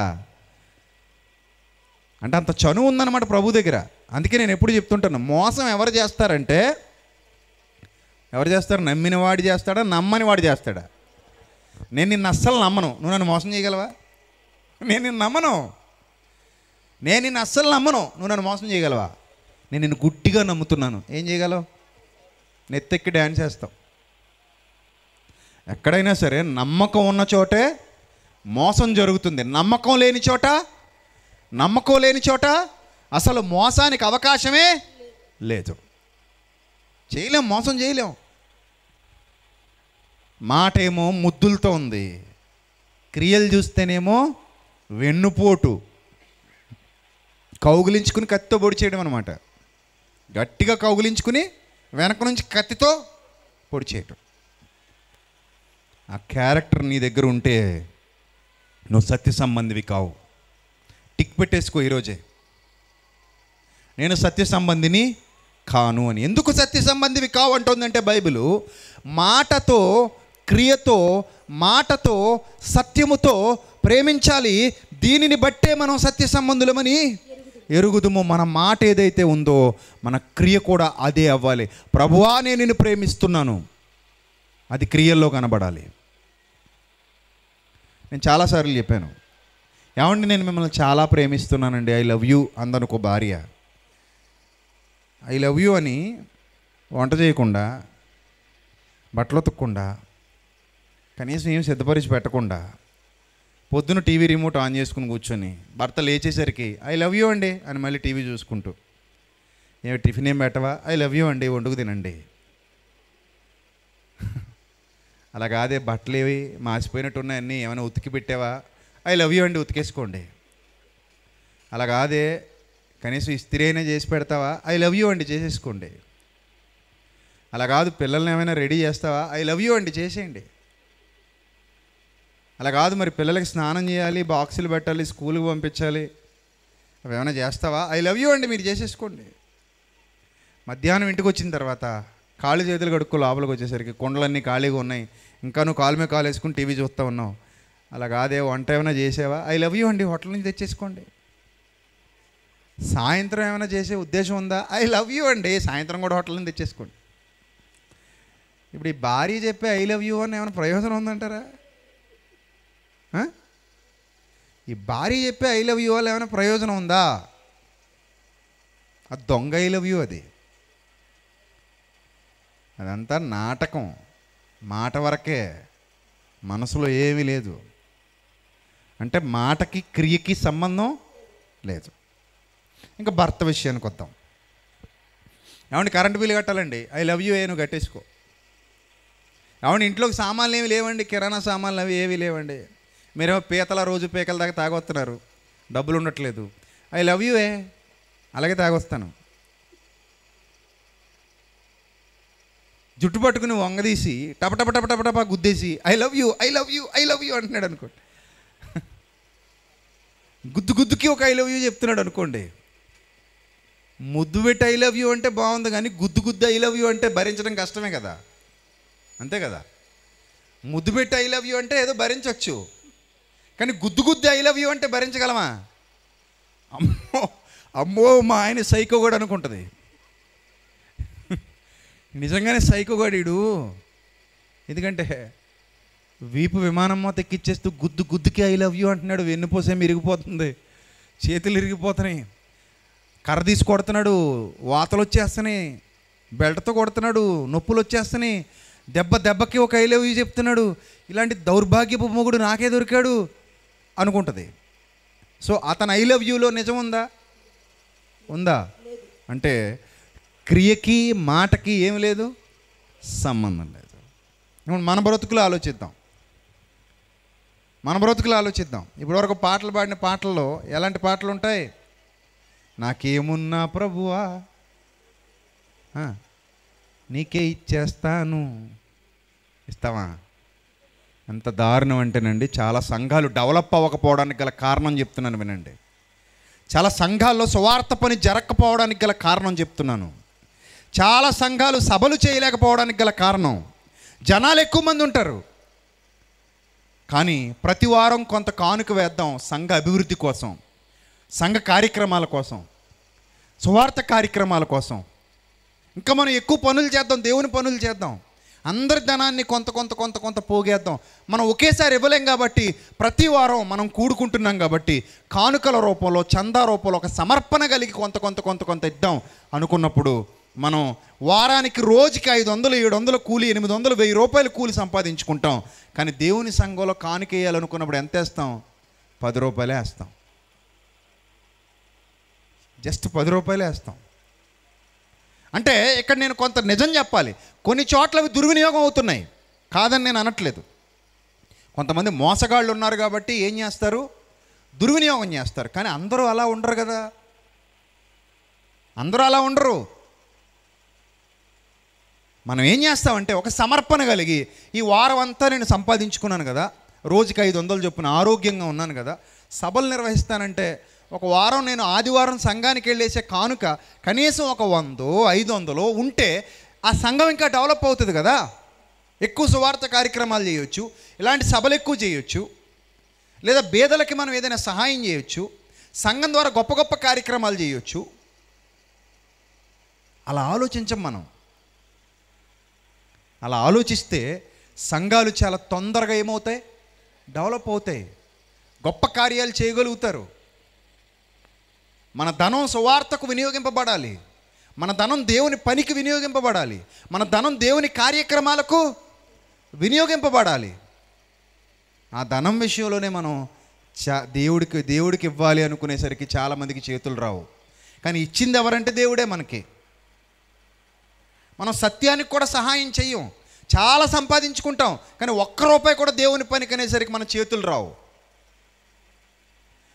అంటే అంత చనువు ఉందన్నమాట ప్రభు దగ్గర అందుకే నేను ఎప్పుడు చెప్తుంటాను మోసం ఎవరు చేస్తారంటే ఎవరు చేస్తారు నమ్మిన వాడు చేస్తాడా నమ్మని వాడు చేస్తాడా నేను నిన్ను అస్సలు నమ్మను నువ్వు నన్ను మోసం చేయగలవా నేను నిన్ను నమ్మను నేను నిన్ను అస్సలు నమ్మను నువ్వు నన్ను మోసం చేయగలవా నేను నిన్ను గుడ్డిగా నమ్ముతున్నాను ఏం చేయగలవు నెత్తెక్కి డ్యాన్స్ వేస్తాం ఎక్కడైనా సరే నమ్మకం ఉన్న చోటే మోసం జరుగుతుంది నమ్మకం లేని చోట నమ్మకం లేని చోట అసలు మోసానికి అవకాశమే లేదు చేయలేం మోసం చేయలేం మాట ఏమో ముద్దులతో ఉంది క్రియలు చూస్తేనేమో వెన్నుపోటు కౌగులించుకుని కత్తితో పొడి చేయడం అనమాట గట్టిగా కౌగులించుకుని వెనక నుంచి కత్తితో పొడి చేయటం ఆ క్యారెక్టర్ నీ దగ్గర ఉంటే నువ్వు సత్య సంబంధివి కావు టిక్ పెట్టేసుకో ఈరోజే నేను సత్య సంబంధిని కాను అని ఎందుకు సత్య సంబంధివి కావు అంటుందంటే బైబిలు మాటతో క్రియతో మాటతో సత్యముతో ప్రేమించాలి దీనిని బట్టే మనం సత్య సంబంధులమని ఎరుగుదుము మన మాట ఏదైతే ఉందో మన క్రియ కూడా అదే అవ్వాలి ప్రభువా నేను ప్రేమిస్తున్నాను అది క్రియల్లో కనబడాలి నేను చాలాసార్లు చెప్పాను ఏమండి నేను మిమ్మల్ని చాలా ప్రేమిస్తున్నానండి ఐ లవ్ యూ అందనుకో భార్య ఐ లవ్ యూ అని వంట చేయకుండా బట్టలు ఉతకకుండా కనీసం ఏం సిద్ధపరిచి పెట్టకుండా పొద్దున టీవీ రిమోట్ ఆన్ చేసుకుని కూర్చొని భర్త లేచేసరికి ఐ లవ్ యూ అండి అని మళ్ళీ టీవీ చూసుకుంటూ ఏమి టిఫిన్ ఏం పెట్టవా ఐ లవ్ యూ అండి వండుకు తినండి అలా కాదే బట్టలు ఏవి మాసిపోయినట్టు ఉన్నాయన్నీ ఏమైనా ఉతికి పెట్టావా ఐ లవ్ యూ అండి ఉతికేసుకోండి అలా కాదే కనీసం ఇస్త్రీ అయినా చేసి పెడతావా ఐ లవ్ యూ అండి చేసేసుకోండి అలా కాదు పిల్లల్ని ఏమైనా రెడీ చేస్తావా ఐ లవ్ యూ అండి చేసేయండి అలా కాదు మరి పిల్లలకి స్నానం చేయాలి బాక్సులు పెట్టాలి స్కూల్కి పంపించాలి అవి ఏమైనా చేస్తావా ఐ లవ్ యూ అండి మీరు చేసేసుకోండి మధ్యాహ్నం ఇంటికి వచ్చిన తర్వాత కాళ్ళు చేతులు కడుక్కు లోపలికి వచ్చేసరికి కొండలన్నీ ఖాళీగా ఉన్నాయి ఇంకా నువ్వు కాలు మీద కాలు టీవీ చూస్తూ ఉన్నావు అలా కాదే వంట ఏమైనా చేసేవా ఐ లవ్ యూ అండి హోటల్ నుంచి తెచ్చేసుకోండి సాయంత్రం ఏమైనా చేసే ఉద్దేశం ఉందా ఐ లవ్ యూ అండి సాయంత్రం కూడా హోటల్ నుంచి తెచ్చేసుకోండి ఇప్పుడు ఈ భార్య చెప్పే ఐ లవ్ యూ అని ఏమైనా ప్రయోజనం ఉందంటారా ఈ భార్య చెప్పి ఐ లవ్ యూ వల్ల ఏమైనా ప్రయోజనం ఉందా ఆ దొంగ ఐ లవ్ యూ అది అదంతా నాటకం మాట వరకే మనసులో ఏమీ లేదు అంటే మాటకి క్రియకి సంబంధం లేదు ఇంకా భర్త విషయానికి వద్దాం ఏమండి కరెంట్ బిల్లు కట్టాలండి ఐ లవ్ యూ ఏ కట్టేసుకో ఏమండి ఇంట్లోకి సామాన్లు ఏమి లేవండి కిరాణా సామాన్లు అవి ఏవి లేవండి మీరేమో పీతల రోజు పీకల దాకా తాగొస్తున్నారు డబ్బులు ఉండట్లేదు ఐ లవ్ యూ ఏ అలాగే తాగొస్తాను జుట్టు పట్టుకుని వంగదీసి టపటప టపటపటప గుద్దేసి I love you I love you I love you అంటున్నాడు అనుకోండి గుద్దు గుద్దుకి ఒక ఐ లవ్ యూ చెప్తున్నాడు అనుకోండి ముద్దు పెట్టి ఐ లవ్ యూ అంటే బాగుంది కానీ గుద్దు గుద్దు ఐ లవ్ యూ అంటే భరించడం కష్టమే కదా అంతే కదా ముద్దు పెట్టి ఐ లవ్ యూ అంటే ఏదో భరించవచ్చు కానీ గుద్దు గుద్ది ఐ లవ్ యూ అంటే భరించగలమా అమ్మో అమ్మో మా ఆయన సైకో అనుకుంటుంది నిజంగానే సైకోగాడీడు ఎందుకంటే వీపు విమానం మాత ఎక్కిచ్చేస్తూ గుద్దు గుద్దుకి ఐ లవ్ యూ అంటున్నాడు వెన్నుపోసే ఇరిగిపోతుంది చేతులు ఇరిగిపోతున్నాయి కర్ర తీసి కొడుతున్నాడు వాతలు వచ్చేస్తున్నాయి బెల్ట్తో కొడుతున్నాడు నొప్పులు వచ్చేస్తున్నాయి దెబ్బ దెబ్బకి ఒక ఐ లవ్ యూ చెప్తున్నాడు ఇలాంటి దౌర్భాగ్యపు మొగుడు నాకే దొరికాడు అనుకుంటుంది సో అతను ఐ లవ్ యూలో నిజం ఉందా ఉందా అంటే క్రియకి మాటకి ఏమి లేదు సంబంధం లేదు ఇప్పుడు మన బ్రతుకులు ఆలోచిద్దాం మన బ్రతుకులు ఆలోచిద్దాం ఇప్పటివరకు పాటలు పాడిన పాటల్లో ఎలాంటి పాటలు ఉంటాయి నాకేమున్నా ప్రభువా నీకే ఇచ్చేస్తాను ఇస్తావా ఎంత దారుణం అంటేనండి చాలా సంఘాలు డెవలప్ అవ్వకపోవడానికి గల కారణం చెప్తున్నాను వినండి చాలా సంఘాల్లో సువార్త పని జరగకపోవడానికి గల కారణం చెప్తున్నాను చాలా సంఘాలు సభలు చేయలేకపోవడానికి గల కారణం జనాలు ఎక్కువ మంది ఉంటారు కానీ ప్రతి వారం కొంత కానుక వేద్దాం సంఘ అభివృద్ధి కోసం సంఘ కార్యక్రమాల కోసం సువార్త కార్యక్రమాల కోసం ఇంకా మనం ఎక్కువ పనులు చేద్దాం దేవుని పనులు చేద్దాం అందరి ధనాన్ని కొంత కొంత కొంత కొంత పోగేద్దాం మనం ఒకేసారి ఇవ్వలేం కాబట్టి ప్రతి వారం మనం కూడుకుంటున్నాం కాబట్టి కానుకల రూపంలో చందా రూపంలో ఒక సమర్పణ కలిగి కొంత కొంత కొంత కొంత ఇద్దాం అనుకున్నప్పుడు మనం వారానికి రోజుకి ఐదు వందలు ఏడు వందల కూలి ఎనిమిది వందలు వెయ్యి రూపాయలు కూలి సంపాదించుకుంటాం కానీ దేవుని సంఘంలో కానుక వేయాలనుకున్నప్పుడు ఎంత వేస్తాం పది రూపాయలే వేస్తాం జస్ట్ పది రూపాయలే వేస్తాం అంటే ఇక్కడ నేను కొంత నిజం చెప్పాలి కొన్ని చోట్ల అవి దుర్వినియోగం అవుతున్నాయి కాదని నేను అనట్లేదు కొంతమంది మోసగాళ్ళు ఉన్నారు కాబట్టి ఏం చేస్తారు దుర్వినియోగం చేస్తారు కానీ అందరూ అలా ఉండరు కదా అందరూ అలా ఉండరు మనం ఏం చేస్తామంటే ఒక సమర్పణ కలిగి ఈ వారం అంతా నేను సంపాదించుకున్నాను కదా రోజుకి ఐదు వందలు చొప్పున ఆరోగ్యంగా ఉన్నాను కదా సభలు నిర్వహిస్తానంటే ఒక వారం నేను ఆదివారం సంఘానికి వెళ్ళేసే కానుక కనీసం ఒక వందో ఐదు వందలో ఉంటే ఆ సంఘం ఇంకా డెవలప్ అవుతుంది కదా ఎక్కువ సువార్త కార్యక్రమాలు చేయొచ్చు ఇలాంటి సభలు ఎక్కువ చేయొచ్చు లేదా బేదలకి మనం ఏదైనా సహాయం చేయొచ్చు సంఘం ద్వారా గొప్ప గొప్ప కార్యక్రమాలు చేయొచ్చు అలా ఆలోచించం మనం అలా ఆలోచిస్తే సంఘాలు చాలా తొందరగా ఏమవుతాయి డెవలప్ అవుతాయి గొప్ప కార్యాలు చేయగలుగుతారు మన ధనం సువార్తకు వినియోగింపబడాలి మన ధనం దేవుని పనికి వినియోగింపబడాలి మన ధనం దేవుని కార్యక్రమాలకు వినియోగింపబడాలి ఆ ధనం విషయంలోనే మనం చా దేవుడికి దేవుడికి ఇవ్వాలి అనుకునేసరికి చాలామందికి చేతులు రావు కానీ ఇచ్చింది ఎవరంటే దేవుడే మనకి మనం సత్యానికి కూడా సహాయం చెయ్యం చాలా సంపాదించుకుంటాం కానీ ఒక్క రూపాయి కూడా దేవుని పనికి అనేసరికి మన చేతులు రావు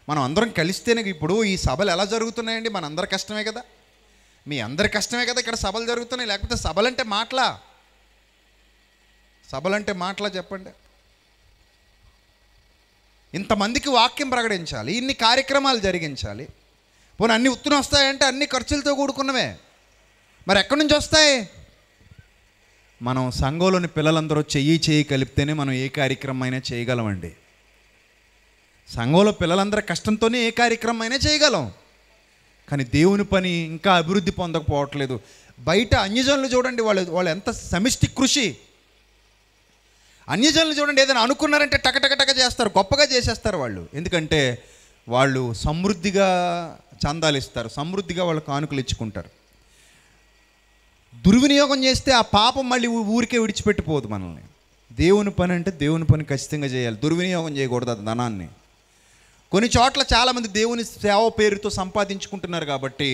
మనం అందరం కలిస్తేనే ఇప్పుడు ఈ సభలు ఎలా జరుగుతున్నాయండి మన అందరి కష్టమే కదా మీ అందరి కష్టమే కదా ఇక్కడ సభలు జరుగుతున్నాయి లేకపోతే సభలంటే మాటలా సభలంటే మాటలా చెప్పండి ఇంతమందికి వాక్యం ప్రకటించాలి ఇన్ని కార్యక్రమాలు జరిగించాలి పోనీ అన్ని ఉత్తున వస్తాయంటే అన్ని ఖర్చులతో కూడుకున్నవే మరి ఎక్కడి నుంచి వస్తాయి మనం సంఘంలోని పిల్లలందరూ చెయ్యి చేయి కలిపితేనే మనం ఏ కార్యక్రమం అయినా చేయగలమండి సంఘంలో పిల్లలందరి కష్టంతోనే ఏ కార్యక్రమం అయినా చేయగలం కానీ దేవుని పని ఇంకా అభివృద్ధి పొందకపోవట్లేదు బయట అన్యజనులు చూడండి వాళ్ళు వాళ్ళు ఎంత సమిష్టి కృషి అన్యజనులు చూడండి ఏదైనా అనుకున్నారంటే టకటకటక చేస్తారు గొప్పగా చేసేస్తారు వాళ్ళు ఎందుకంటే వాళ్ళు సమృద్ధిగా చందాలు ఇస్తారు సమృద్ధిగా వాళ్ళు కానుకలు ఇచ్చుకుంటారు దుర్వినియోగం చేస్తే ఆ పాపం మళ్ళీ ఊరికే విడిచిపెట్టిపోదు మనల్ని దేవుని పని అంటే దేవుని పని ఖచ్చితంగా చేయాలి దుర్వినియోగం చేయకూడదు ధనాన్ని కొన్ని చోట్ల చాలామంది దేవుని సేవ పేరుతో సంపాదించుకుంటున్నారు కాబట్టి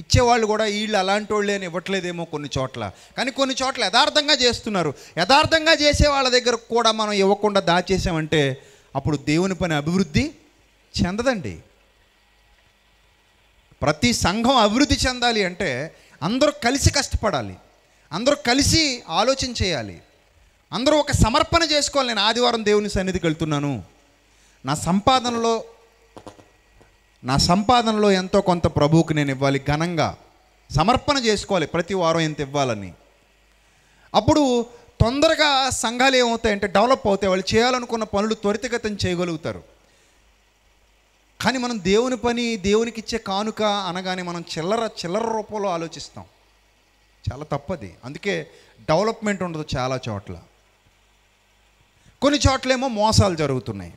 ఇచ్చేవాళ్ళు కూడా వీళ్ళు అలాంటి వాళ్ళు అని ఇవ్వట్లేదేమో కొన్ని చోట్ల కానీ కొన్ని చోట్ల యథార్థంగా చేస్తున్నారు యథార్థంగా చేసే వాళ్ళ దగ్గర కూడా మనం ఇవ్వకుండా దాచేసామంటే అప్పుడు దేవుని పని అభివృద్ధి చెందదండి ప్రతి సంఘం అభివృద్ధి చెందాలి అంటే అందరూ కలిసి కష్టపడాలి అందరూ కలిసి ఆలోచన చేయాలి అందరూ ఒక సమర్పణ చేసుకోవాలి నేను ఆదివారం దేవుని సన్నిధికి వెళ్తున్నాను నా సంపాదనలో నా సంపాదనలో ఎంతో కొంత ప్రభువుకి నేను ఇవ్వాలి ఘనంగా సమర్పణ చేసుకోవాలి ప్రతి వారం ఎంత ఇవ్వాలని అప్పుడు తొందరగా సంఘాలు ఏమవుతాయంటే డెవలప్ అవుతాయి వాళ్ళు చేయాలనుకున్న పనులు త్వరితగతం చేయగలుగుతారు కానీ మనం దేవుని పని దేవునికి ఇచ్చే కానుక అనగానే మనం చిల్లర చిల్లర రూపంలో ఆలోచిస్తాం చాలా తప్పది అందుకే డెవలప్మెంట్ ఉండదు చాలా చోట్ల కొన్ని చోట్లేమో మోసాలు జరుగుతున్నాయి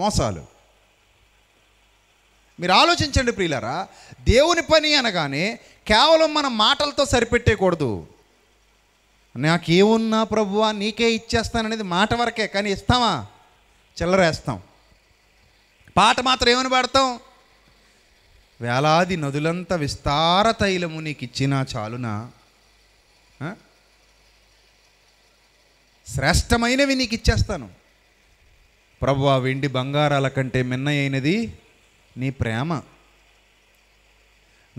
మోసాలు మీరు ఆలోచించండి ప్రియులరా దేవుని పని అనగానే కేవలం మన మాటలతో సరిపెట్టేయకూడదు నాకేమున్నా ప్రభు నీకే ఇచ్చేస్తాననేది మాట వరకే కానీ ఇస్తామా చిల్లరేస్తాం పాట మాత్రం ఏమని పాడతాం వేలాది నదులంత విస్తార తైలము నీకు ఇచ్చినా చాలునా శ్రేష్టమైనవి నీకు ఇచ్చేస్తాను ప్రభు వెండి బంగారాల కంటే మిన్నయైనది నీ ప్రేమ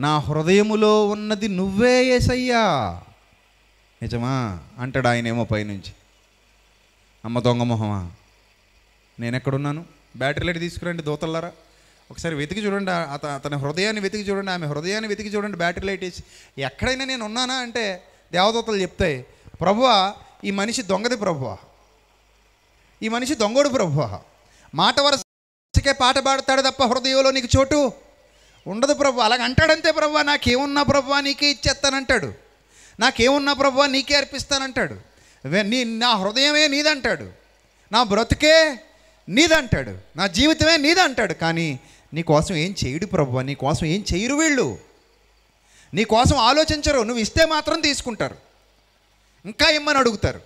నా హృదయములో ఉన్నది నువ్వే ఏసయ్యా నిజమా అంటాడు ఆయనేమో పైనుంచి అమ్మ దొంగ మొహమా నేను ఎక్కడున్నాను బ్యాటరీ లైట్ తీసుకురండి దోతల్లారా ఒకసారి వెతికి చూడండి అతని హృదయాన్ని వెతికి చూడండి ఆమె హృదయాన్ని వెతికి చూడండి బ్యాటరీ లైట్ వేసి ఎక్కడైనా నేను ఉన్నానా అంటే దేవదూతలు చెప్తాయి ప్రభువ ఈ మనిషి దొంగది ప్రభువ ఈ మనిషి దొంగోడు ప్రభువ మాట వరస ఇచ్చకే పాట పాడతాడు తప్ప హృదయంలో నీకు చోటు ఉండదు ప్రభు అలాగ అంటాడంతే ప్రభు నాకేమున్నా ప్రభు నీకే ఇచ్చేస్తానంటాడు నాకేమున్నా ప్రభు నీకే అర్పిస్తానంటాడు నీ నా హృదయమే నీదంటాడు నా బ్రతుకే నీదంటాడు నా జీవితమే నీదంటాడు కానీ నీకోసం ఏం చేయడు ప్రభు నీకోసం ఏం చేయరు వీళ్ళు నీకోసం ఆలోచించరు నువ్వు ఇస్తే మాత్రం తీసుకుంటారు ఇంకా ఇమ్మని అడుగుతారు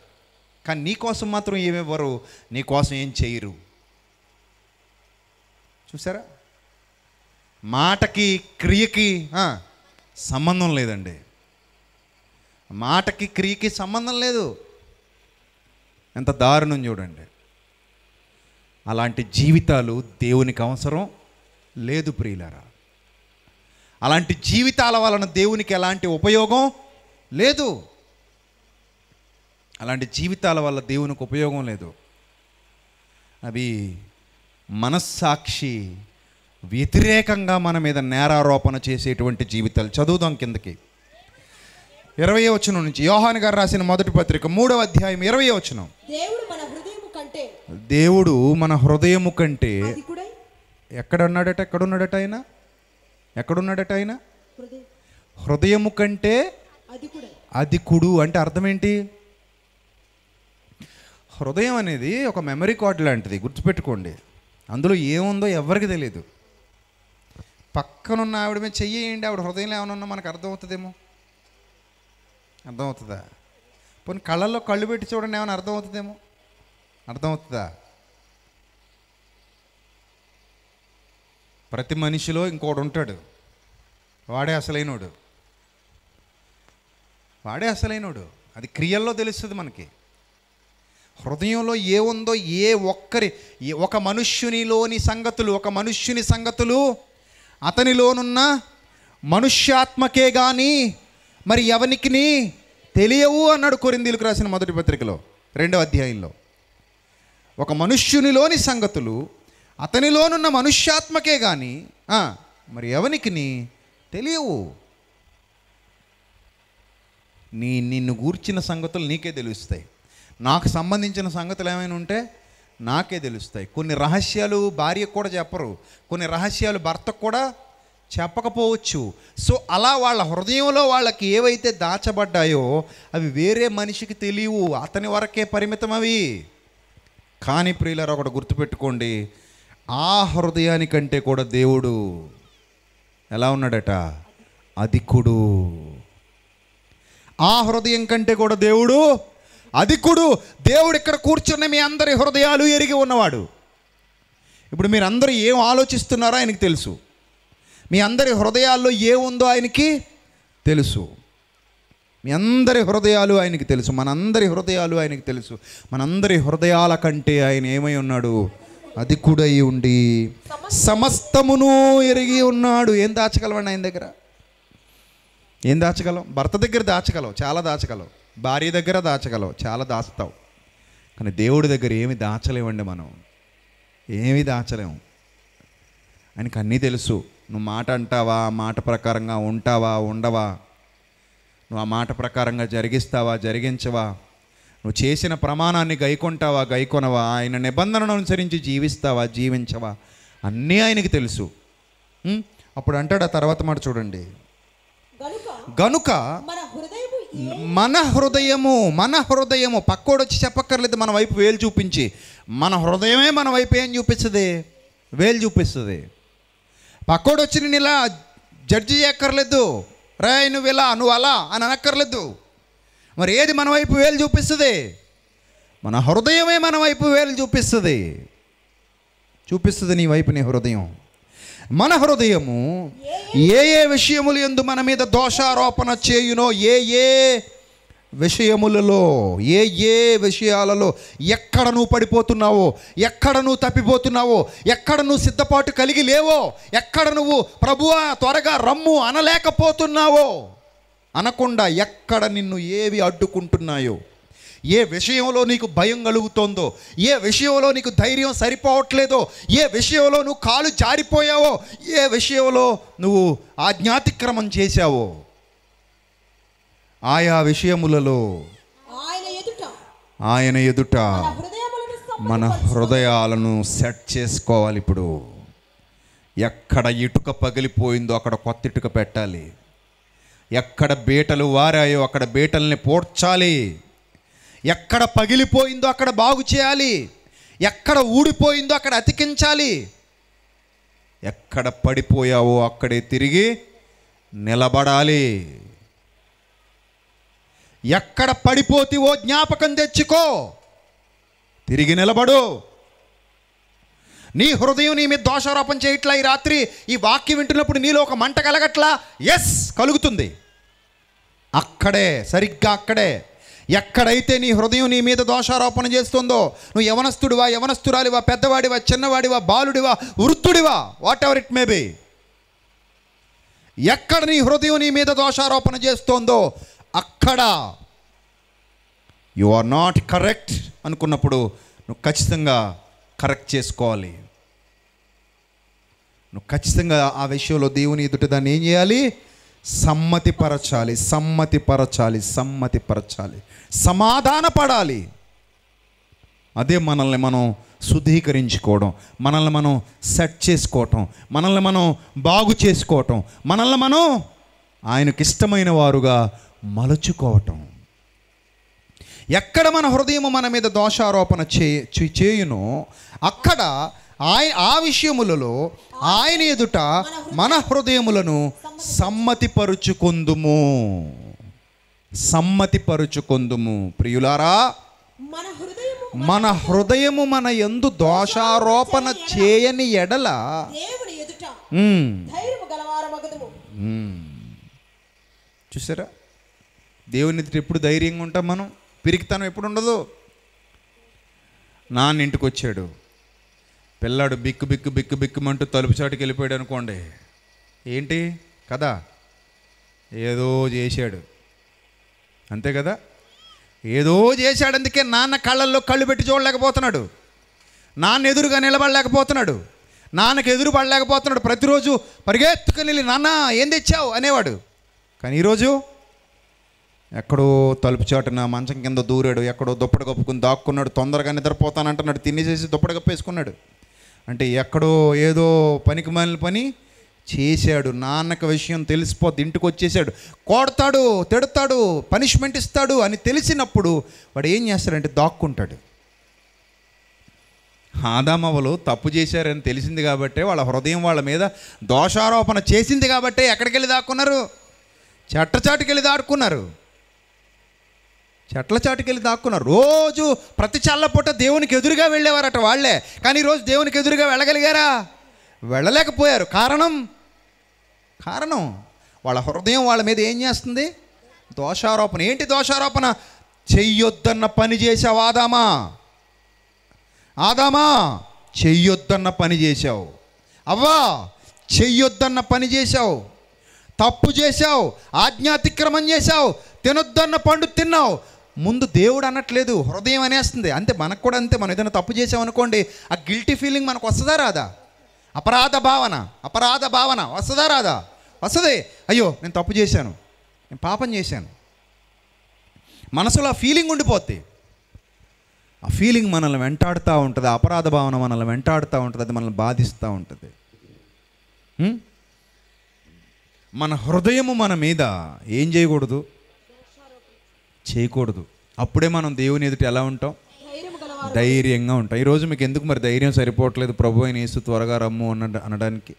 కానీ నీకోసం మాత్రం ఏమివ్వరు నీకోసం ఏం చేయరు చూసారా మాటకి క్రియకి సంబంధం లేదండి మాటకి క్రియకి సంబంధం లేదు ఎంత దారుణం చూడండి అలాంటి జీవితాలు దేవునికి అవసరం లేదు ప్రియులరా అలాంటి జీవితాల వలన దేవునికి ఎలాంటి ఉపయోగం లేదు అలాంటి జీవితాల వల్ల దేవునికి ఉపయోగం లేదు అవి మనస్సాక్షి వ్యతిరేకంగా మన మీద నేరారోపణ చేసేటువంటి జీవితాలు చదువుదాం కిందకి ఇరవై వచనం నుంచి యోహాన్ గారు రాసిన మొదటి పత్రిక మూడవ అధ్యాయం ఇరవై వచనం దేవుడు మన హృదయము కంటే ఎక్కడున్నాడట ఎక్కడున్నాడట ఆయన ఎక్కడున్నాడట ఆయన హృదయము కంటే అధికుడు అంటే అర్థం ఏంటి హృదయం అనేది ఒక మెమరీ కార్డ్ లాంటిది గుర్తుపెట్టుకోండి అందులో ఏముందో ఎవరికి తెలియదు పక్కనున్న ఆవిడ మీద చెయ్యేయండి ఆవిడ హృదయంలో ఏమైనా మనకు అర్థమవుతుందేమో అర్థమవుతుందా పోనీ కళ్ళల్లో కళ్ళు పెట్టి చూడండి ఏమైనా అర్థమవుతుందేమో అర్థమవుతుందా ప్రతి మనిషిలో ఇంకోడు ఉంటాడు వాడే అసలైనోడు వాడే అసలైనోడు అది క్రియల్లో తెలుస్తుంది మనకి హృదయంలో ఏ ఉందో ఏ ఒక్కరి ఒక మనుష్యునిలోని సంగతులు ఒక మనుష్యుని సంగతులు అతనిలోనున్న మనుష్యాత్మకే కానీ మరి ఎవనికిని తెలియవు అన్నాడు కొరిందీలకు రాసిన మొదటి పత్రికలో రెండవ అధ్యాయంలో ఒక మనుష్యునిలోని సంగతులు అతనిలోనున్న మనుష్యాత్మకే కానీ మరి ఎవనికి తెలియవు నీ నిన్ను గూర్చిన సంగతులు నీకే తెలుస్తాయి నాకు సంబంధించిన సంగతులు ఏమైనా ఉంటే నాకే తెలుస్తాయి కొన్ని రహస్యాలు భార్యకు కూడా చెప్పరు కొన్ని రహస్యాలు భర్తకు కూడా చెప్పకపోవచ్చు సో అలా వాళ్ళ హృదయంలో వాళ్ళకి ఏవైతే దాచబడ్డాయో అవి వేరే మనిషికి తెలియవు అతని వరకే పరిమితం అవి కానీ ప్రియులర్ ఒకటి గుర్తుపెట్టుకోండి ఆ హృదయానికంటే కూడా దేవుడు ఎలా ఉన్నాడట అధికుడు ఆ హృదయం కంటే కూడా దేవుడు అధికుడు దేవుడు ఇక్కడ కూర్చున్న మీ అందరి హృదయాలు ఎరిగి ఉన్నవాడు ఇప్పుడు మీరు అందరూ ఏం ఆలోచిస్తున్నారో ఆయనకి తెలుసు మీ అందరి హృదయాల్లో ఏముందో ఆయనకి తెలుసు మీ అందరి హృదయాలు ఆయనకి తెలుసు మనందరి హృదయాలు ఆయనకి తెలుసు మనందరి హృదయాల కంటే ఆయన ఏమై ఉన్నాడు అయి ఉండి సమస్తమును ఎరిగి ఉన్నాడు ఏం దాచగలవండి ఆయన దగ్గర ఏం దాచగలం భర్త దగ్గర దాచగలవు చాలా దాచగలవు భార్య దగ్గర దాచగలవు చాలా దాస్తావు కానీ దేవుడి దగ్గర ఏమి దాచలేవండి మనం ఏమీ దాచలేము ఆయనకు అన్నీ తెలుసు నువ్వు మాట అంటావా మాట ప్రకారంగా ఉంటావా ఉండవా నువ్వు ఆ మాట ప్రకారంగా జరిగిస్తావా జరిగించవా నువ్వు చేసిన ప్రమాణాన్ని గైకొంటావా గైకొనవా ఆయన నిబంధనను అనుసరించి జీవిస్తావా జీవించవా అన్నీ ఆయనకి తెలుసు అప్పుడు అంటాడు ఆ తర్వాత మాట చూడండి గనుక మన హృదయం మన హృదయము మన హృదయము పక్కోడు వచ్చి చెప్పక్కర్లేదు మన వైపు వేలు చూపించి మన హృదయమే మన వైపు ఏం చూపిస్తుంది వేలు చూపిస్తుంది పక్కోడు వచ్చి నేను ఇలా జడ్జి చేయక్కర్లేదు రే నువ్వు ఇలా నువ్వు అలా అని అనక్కర్లేదు మరి ఏది మన వైపు వేలు చూపిస్తుంది మన హృదయమే మన వైపు వేలు చూపిస్తుంది చూపిస్తుంది నీ వైపు నీ హృదయం మన హృదయము ఏ ఏ విషయములు ఎందు మన మీద దోషారోపణ చేయునో ఏ ఏ విషయములలో ఏ ఏ విషయాలలో ఎక్కడ నువ్వు పడిపోతున్నావో ఎక్కడ నువ్వు తప్పిపోతున్నావో ఎక్కడ నువ్వు సిద్ధపాటు కలిగి లేవో ఎక్కడ నువ్వు ప్రభువా త్వరగా రమ్ము అనలేకపోతున్నావో అనకుండా ఎక్కడ నిన్ను ఏవి అడ్డుకుంటున్నాయో ఏ విషయంలో నీకు భయం కలుగుతోందో ఏ విషయంలో నీకు ధైర్యం సరిపోవట్లేదో ఏ విషయంలో నువ్వు కాలు జారిపోయావో ఏ విషయంలో నువ్వు ఆజ్ఞాతిక్రమం చేశావో ఆయా విషయములలో ఆయన ఎదుట మన హృదయాలను సెట్ చేసుకోవాలి ఇప్పుడు ఎక్కడ ఇటుక పగిలిపోయిందో అక్కడ కొత్త ఇటుక పెట్టాలి ఎక్కడ బీటలు వారాయో అక్కడ బీటల్ని పోడ్చాలి ఎక్కడ పగిలిపోయిందో అక్కడ బాగు చేయాలి ఎక్కడ ఊడిపోయిందో అక్కడ అతికించాలి ఎక్కడ పడిపోయావో అక్కడే తిరిగి నిలబడాలి ఎక్కడ పడిపోతివో జ్ఞాపకం తెచ్చుకో తిరిగి నిలబడు నీ హృదయం నీ మీద దోషారోపణ చేయట్లా ఈ రాత్రి ఈ వాక్యం వింటున్నప్పుడు నీలో ఒక మంట కలగట్లా ఎస్ కలుగుతుంది అక్కడే సరిగ్గా అక్కడే ఎక్కడైతే నీ హృదయం నీ మీద దోషారోపణ చేస్తుందో నువ్వు యవనస్తుడివా యవనస్తురాలివా పెద్దవాడివా చిన్నవాడివా బాలుడివా వృత్తుడివా whatever it may be ఎక్కడ నీ హృదయం నీ మీద దోషారోపణ చేస్తోందో అక్కడ యు ఆర్ నాట్ కరెక్ట్ అనుకున్నప్పుడు నువ్వు ఖచ్చితంగా కరెక్ట్ చేసుకోవాలి నువ్వు ఖచ్చితంగా ఆ విషయంలో దేవుని ఎదుట దాన్ని ఏం చేయాలి సమ్మతిపరచాలి సమ్మతిపరచాలి సమ్మతిపరచాలి సమాధానపడాలి అదే మనల్ని మనం శుద్ధీకరించుకోవడం మనల్ని మనం సెట్ చేసుకోవటం మనల్ని మనం బాగు చేసుకోవటం మనల్ని మనం ఆయనకి ఇష్టమైన వారుగా మలుచుకోవటం ఎక్కడ మన హృదయం మన మీద దోషారోపణ చే చేయునో అక్కడ ఆ విషయములలో ఆయన ఎదుట మన హృదయములను సమ్మతిపరుచుకొందుము సమ్మతిపరుచుకుందుము ప్రియులారా మన హృదయము మన ఎందు దోషారోపణ చేయని ఎడల చూసారా దేవుని ఎదుట ఎప్పుడు ధైర్యంగా ఉంటాం మనం పిరికితనం ఎప్పుడు ఉండదు నాన్న ఇంటికి వచ్చాడు పిల్లాడు బిక్కు బిక్కు బిక్కు బిక్కుమంటూ చాటుకి వెళ్ళిపోయాడు అనుకోండి ఏంటి కదా ఏదో చేశాడు అంతే కదా ఏదో చేశాడు అందుకే నాన్న కళ్ళల్లో కళ్ళు పెట్టి చూడలేకపోతున్నాడు నాన్న ఎదురుగా నిలబడలేకపోతున్నాడు నాన్నకు ఎదురు పడలేకపోతున్నాడు ప్రతిరోజు పరిగెత్తుకుని వెళ్ళి నాన్న ఏం తెచ్చావు అనేవాడు కానీ ఈరోజు ఎక్కడో తలుపు చాటున మంచం కింద దూరాడు ఎక్కడో దుప్పటి కప్పుకుని దాక్కున్నాడు తొందరగా నిద్రపోతానంటున్నాడు తినేసేసి దుప్పటి కప్పేసుకున్నాడు అంటే ఎక్కడో ఏదో పనికి మాలిన పని చేశాడు నాన్నకు విషయం తెలిసిపోద్ది ఇంటికి వచ్చేసాడు కోడతాడు తిడతాడు పనిష్మెంట్ ఇస్తాడు అని తెలిసినప్పుడు వాడు ఏం చేస్తాడంటే దాక్కుంటాడు ఆదామవలు తప్పు చేశారని తెలిసింది కాబట్టే వాళ్ళ హృదయం వాళ్ళ మీద దోషారోపణ చేసింది కాబట్టే ఎక్కడికి వెళ్ళి దాక్కున్నారు చెట్టచాటుకి దాడుకున్నారు చెట్ల చాటుకెళ్ళి దాక్కున్నారు రోజు ప్రతి చల్లపూట దేవునికి ఎదురుగా వెళ్ళేవారట వాళ్ళే కానీ ఈరోజు దేవునికి ఎదురుగా వెళ్ళగలిగారా వెళ్ళలేకపోయారు కారణం కారణం వాళ్ళ హృదయం వాళ్ళ మీద ఏం చేస్తుంది దోషారోపణ ఏంటి దోషారోపణ చెయ్యొద్దన్న పని చేసావు ఆదామా ఆదామా చెయ్యొద్దన్న పని చేశావు అవ్వా చెయ్యొద్దన్న పని చేశావు తప్పు చేశావు ఆజ్ఞాతిక్రమం చేశావు తినొద్దన్న పండు తిన్నావు ముందు దేవుడు అనట్లేదు హృదయం అనేస్తుంది అంతే మనకు కూడా అంతే మనం ఏదైనా తప్పు చేసామనుకోండి ఆ గిల్టీ ఫీలింగ్ మనకు వస్తుందా రాదా అపరాధ భావన అపరాధ భావన వస్తుందా రాదా వస్తుంది అయ్యో నేను తప్పు చేశాను నేను పాపం చేశాను మనసులో ఆ ఫీలింగ్ ఉండిపోద్ది ఆ ఫీలింగ్ మనల్ని వెంటాడుతూ ఉంటుంది అపరాధ భావన మనల్ని వెంటాడుతూ ఉంటుంది అది మనల్ని బాధిస్తూ ఉంటుంది మన హృదయము మన మీద ఏం చేయకూడదు చేయకూడదు అప్పుడే మనం దేవుని ఎదుట ఎలా ఉంటాం ధైర్యంగా ఉంటాం ఈరోజు మీకు ఎందుకు మరి ధైర్యం సరిపోవట్లేదు ప్రభు అయిన యేసు త్వరగా రమ్ము అన్న అనడానికి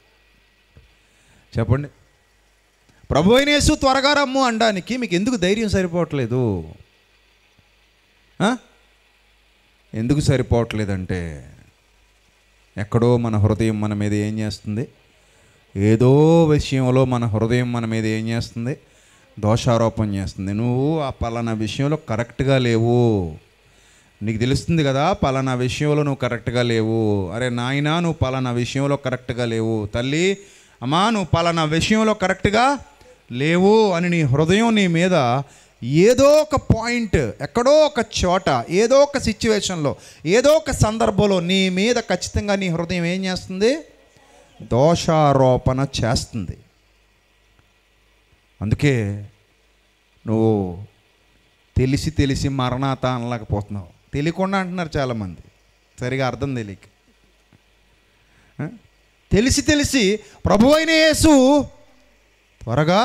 చెప్పండి ప్రభు అయిన యేసు త్వరగా రమ్ము అనడానికి మీకు ఎందుకు ధైర్యం సరిపోవట్లేదు ఎందుకు సరిపోవట్లేదంటే ఎక్కడో మన హృదయం మన మీద ఏం చేస్తుంది ఏదో విషయంలో మన హృదయం మన మీద ఏం చేస్తుంది దోషారోపణ చేస్తుంది నువ్వు ఆ పలానా విషయంలో కరెక్ట్గా లేవు నీకు తెలుస్తుంది కదా పలానా విషయంలో నువ్వు కరెక్ట్గా లేవు అరే నాయన నువ్వు పలానా విషయంలో కరెక్ట్గా లేవు తల్లి అమ్మా నువ్వు పలానా విషయంలో కరెక్ట్గా లేవు అని నీ హృదయం నీ మీద ఏదో ఒక పాయింట్ ఎక్కడో ఒక చోట ఏదో ఒక సిచ్యువేషన్లో ఏదో ఒక సందర్భంలో నీ మీద ఖచ్చితంగా నీ హృదయం ఏం చేస్తుంది దోషారోపణ చేస్తుంది అందుకే నువ్వు తెలిసి తెలిసి మరణాత అనలేకపోతున్నావు తెలియకుండా అంటున్నారు చాలామంది సరిగా అర్థం తెలియక తెలిసి తెలిసి ప్రభు అయిన యేసు త్వరగా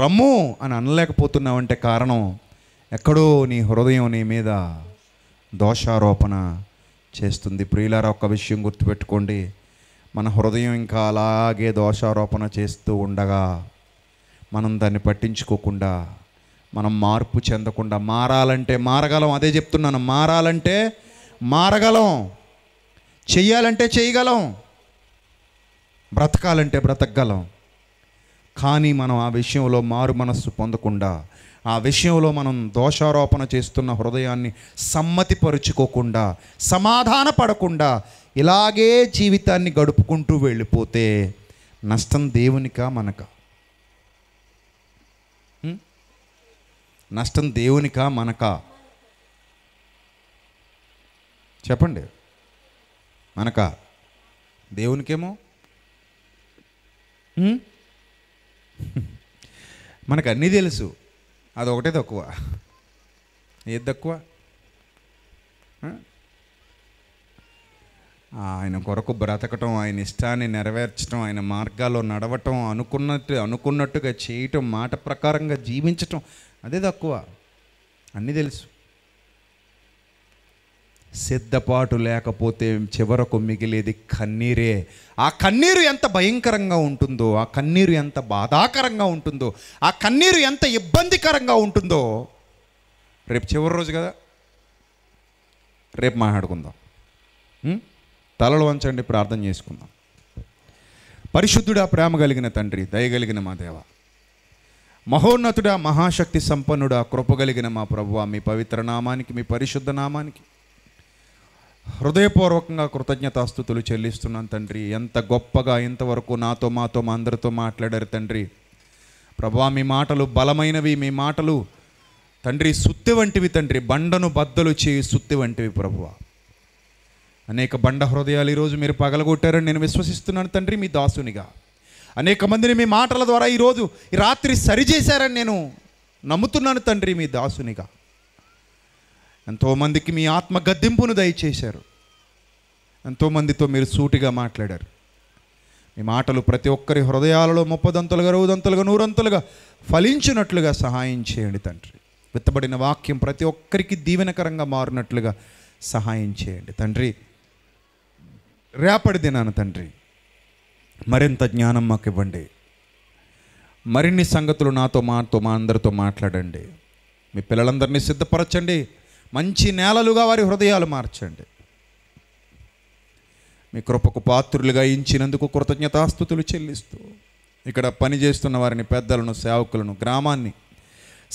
రమ్ము అని అనలేకపోతున్నావంటే కారణం ఎక్కడో నీ హృదయం నీ మీద దోషారోపణ చేస్తుంది ప్రియులారా ఒక్క విషయం గుర్తుపెట్టుకోండి మన హృదయం ఇంకా అలాగే దోషారోపణ చేస్తూ ఉండగా మనం దాన్ని పట్టించుకోకుండా మనం మార్పు చెందకుండా మారాలంటే మారగలం అదే చెప్తున్నాను మారాలంటే మారగలం చెయ్యాలంటే చేయగలం బ్రతకాలంటే బ్రతకగలం కానీ మనం ఆ విషయంలో మారు మనస్సు పొందకుండా ఆ విషయంలో మనం దోషారోపణ చేస్తున్న హృదయాన్ని సమ్మతిపరుచుకోకుండా సమాధాన పడకుండా ఇలాగే జీవితాన్ని గడుపుకుంటూ వెళ్ళిపోతే నష్టం దేవునికా మనకా నష్టం దేవునికా మనకా చెప్పండి మనకా దేవునికేమో మనకు అన్నీ తెలుసు అదొకటే తక్కువ ఏది తక్కువ ఆయన కొరకు బ్రతకటం ఆయన ఇష్టాన్ని నెరవేర్చడం ఆయన మార్గాల్లో నడవటం అనుకున్నట్టు అనుకున్నట్టుగా చేయటం మాట ప్రకారంగా జీవించటం అదే తక్కువ అన్నీ తెలుసు సిద్ధపాటు లేకపోతే చివరకు మిగిలేది కన్నీరే ఆ కన్నీరు ఎంత భయంకరంగా ఉంటుందో ఆ కన్నీరు ఎంత బాధాకరంగా ఉంటుందో ఆ కన్నీరు ఎంత ఇబ్బందికరంగా ఉంటుందో రేపు చివరి రోజు కదా రేపు మాట్లాడుకుందాం తలలు వంచండి ప్రార్థన చేసుకుందాం పరిశుద్ధుడా ప్రేమ కలిగిన తండ్రి దయగలిగిన మా దేవా మహోన్నతుడా మహాశక్తి సంపన్నుడా కృపగలిగిన మా ప్రభు మీ పవిత్ర నామానికి మీ పరిశుద్ధ నామానికి హృదయపూర్వకంగా కృతజ్ఞతాస్థుతులు చెల్లిస్తున్నాను తండ్రి ఎంత గొప్పగా ఇంతవరకు నాతో మాతో మా అందరితో మాట్లాడారు తండ్రి ప్రభా మీ మాటలు బలమైనవి మీ మాటలు తండ్రి సుత్తి వంటివి తండ్రి బండను బద్దలు చేయి సుత్తి వంటివి ప్రభువ అనేక బండ హృదయాలు ఈరోజు మీరు పగలగొట్టారని నేను విశ్వసిస్తున్నాను తండ్రి మీ దాసునిగా అనేక మందిని మీ మాటల ద్వారా ఈరోజు ఈ రాత్రి సరిచేశారని నేను నమ్ముతున్నాను తండ్రి మీ దాసునిగా ఎంతోమందికి మీ ఆత్మ గద్దెంపును దయచేశారు ఎంతోమందితో మీరు సూటిగా మాట్లాడారు మీ మాటలు ప్రతి ఒక్కరి హృదయాలలో ముప్పదంతలుగా రవుదంతలుగా నూరంతలుగా ఫలించినట్లుగా సహాయం చేయండి తండ్రి విత్తబడిన వాక్యం ప్రతి ఒక్కరికి దీవెనకరంగా మారినట్లుగా సహాయం చేయండి తండ్రి రేపటి దినాను తండ్రి మరింత జ్ఞానం మాకు ఇవ్వండి మరిన్ని సంగతులు నాతో మాతో మా అందరితో మాట్లాడండి మీ పిల్లలందరినీ సిద్ధపరచండి మంచి నేలలుగా వారి హృదయాలు మార్చండి మీ కృపకు పాత్రులుగా ఇచ్చినందుకు కృతజ్ఞతాస్థుతులు చెల్లిస్తూ ఇక్కడ పనిచేస్తున్న వారిని పెద్దలను సేవకులను గ్రామాన్ని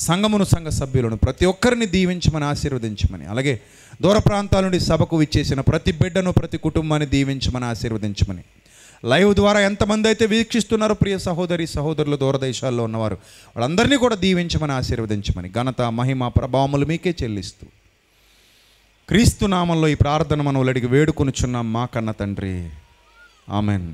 సంఘమును సంఘ సభ్యులను ప్రతి ఒక్కరిని దీవించమని ఆశీర్వదించమని అలాగే దూర ప్రాంతాల నుండి సభకు విచ్చేసిన ప్రతి బిడ్డను ప్రతి కుటుంబాన్ని దీవించమని ఆశీర్వదించమని లైవ్ ద్వారా ఎంతమంది అయితే వీక్షిస్తున్నారో ప్రియ సహోదరి సహోదరులు దూరదేశాల్లో ఉన్నవారు వాళ్ళందరినీ కూడా దీవించమని ఆశీర్వదించమని ఘనత మహిమ ప్రభావములు మీకే చెల్లిస్తూ క్రీస్తు నామంలో ఈ ప్రార్థన మనం వేడుకొనుచున్నాం మా కన్న తండ్రి ఆమెన్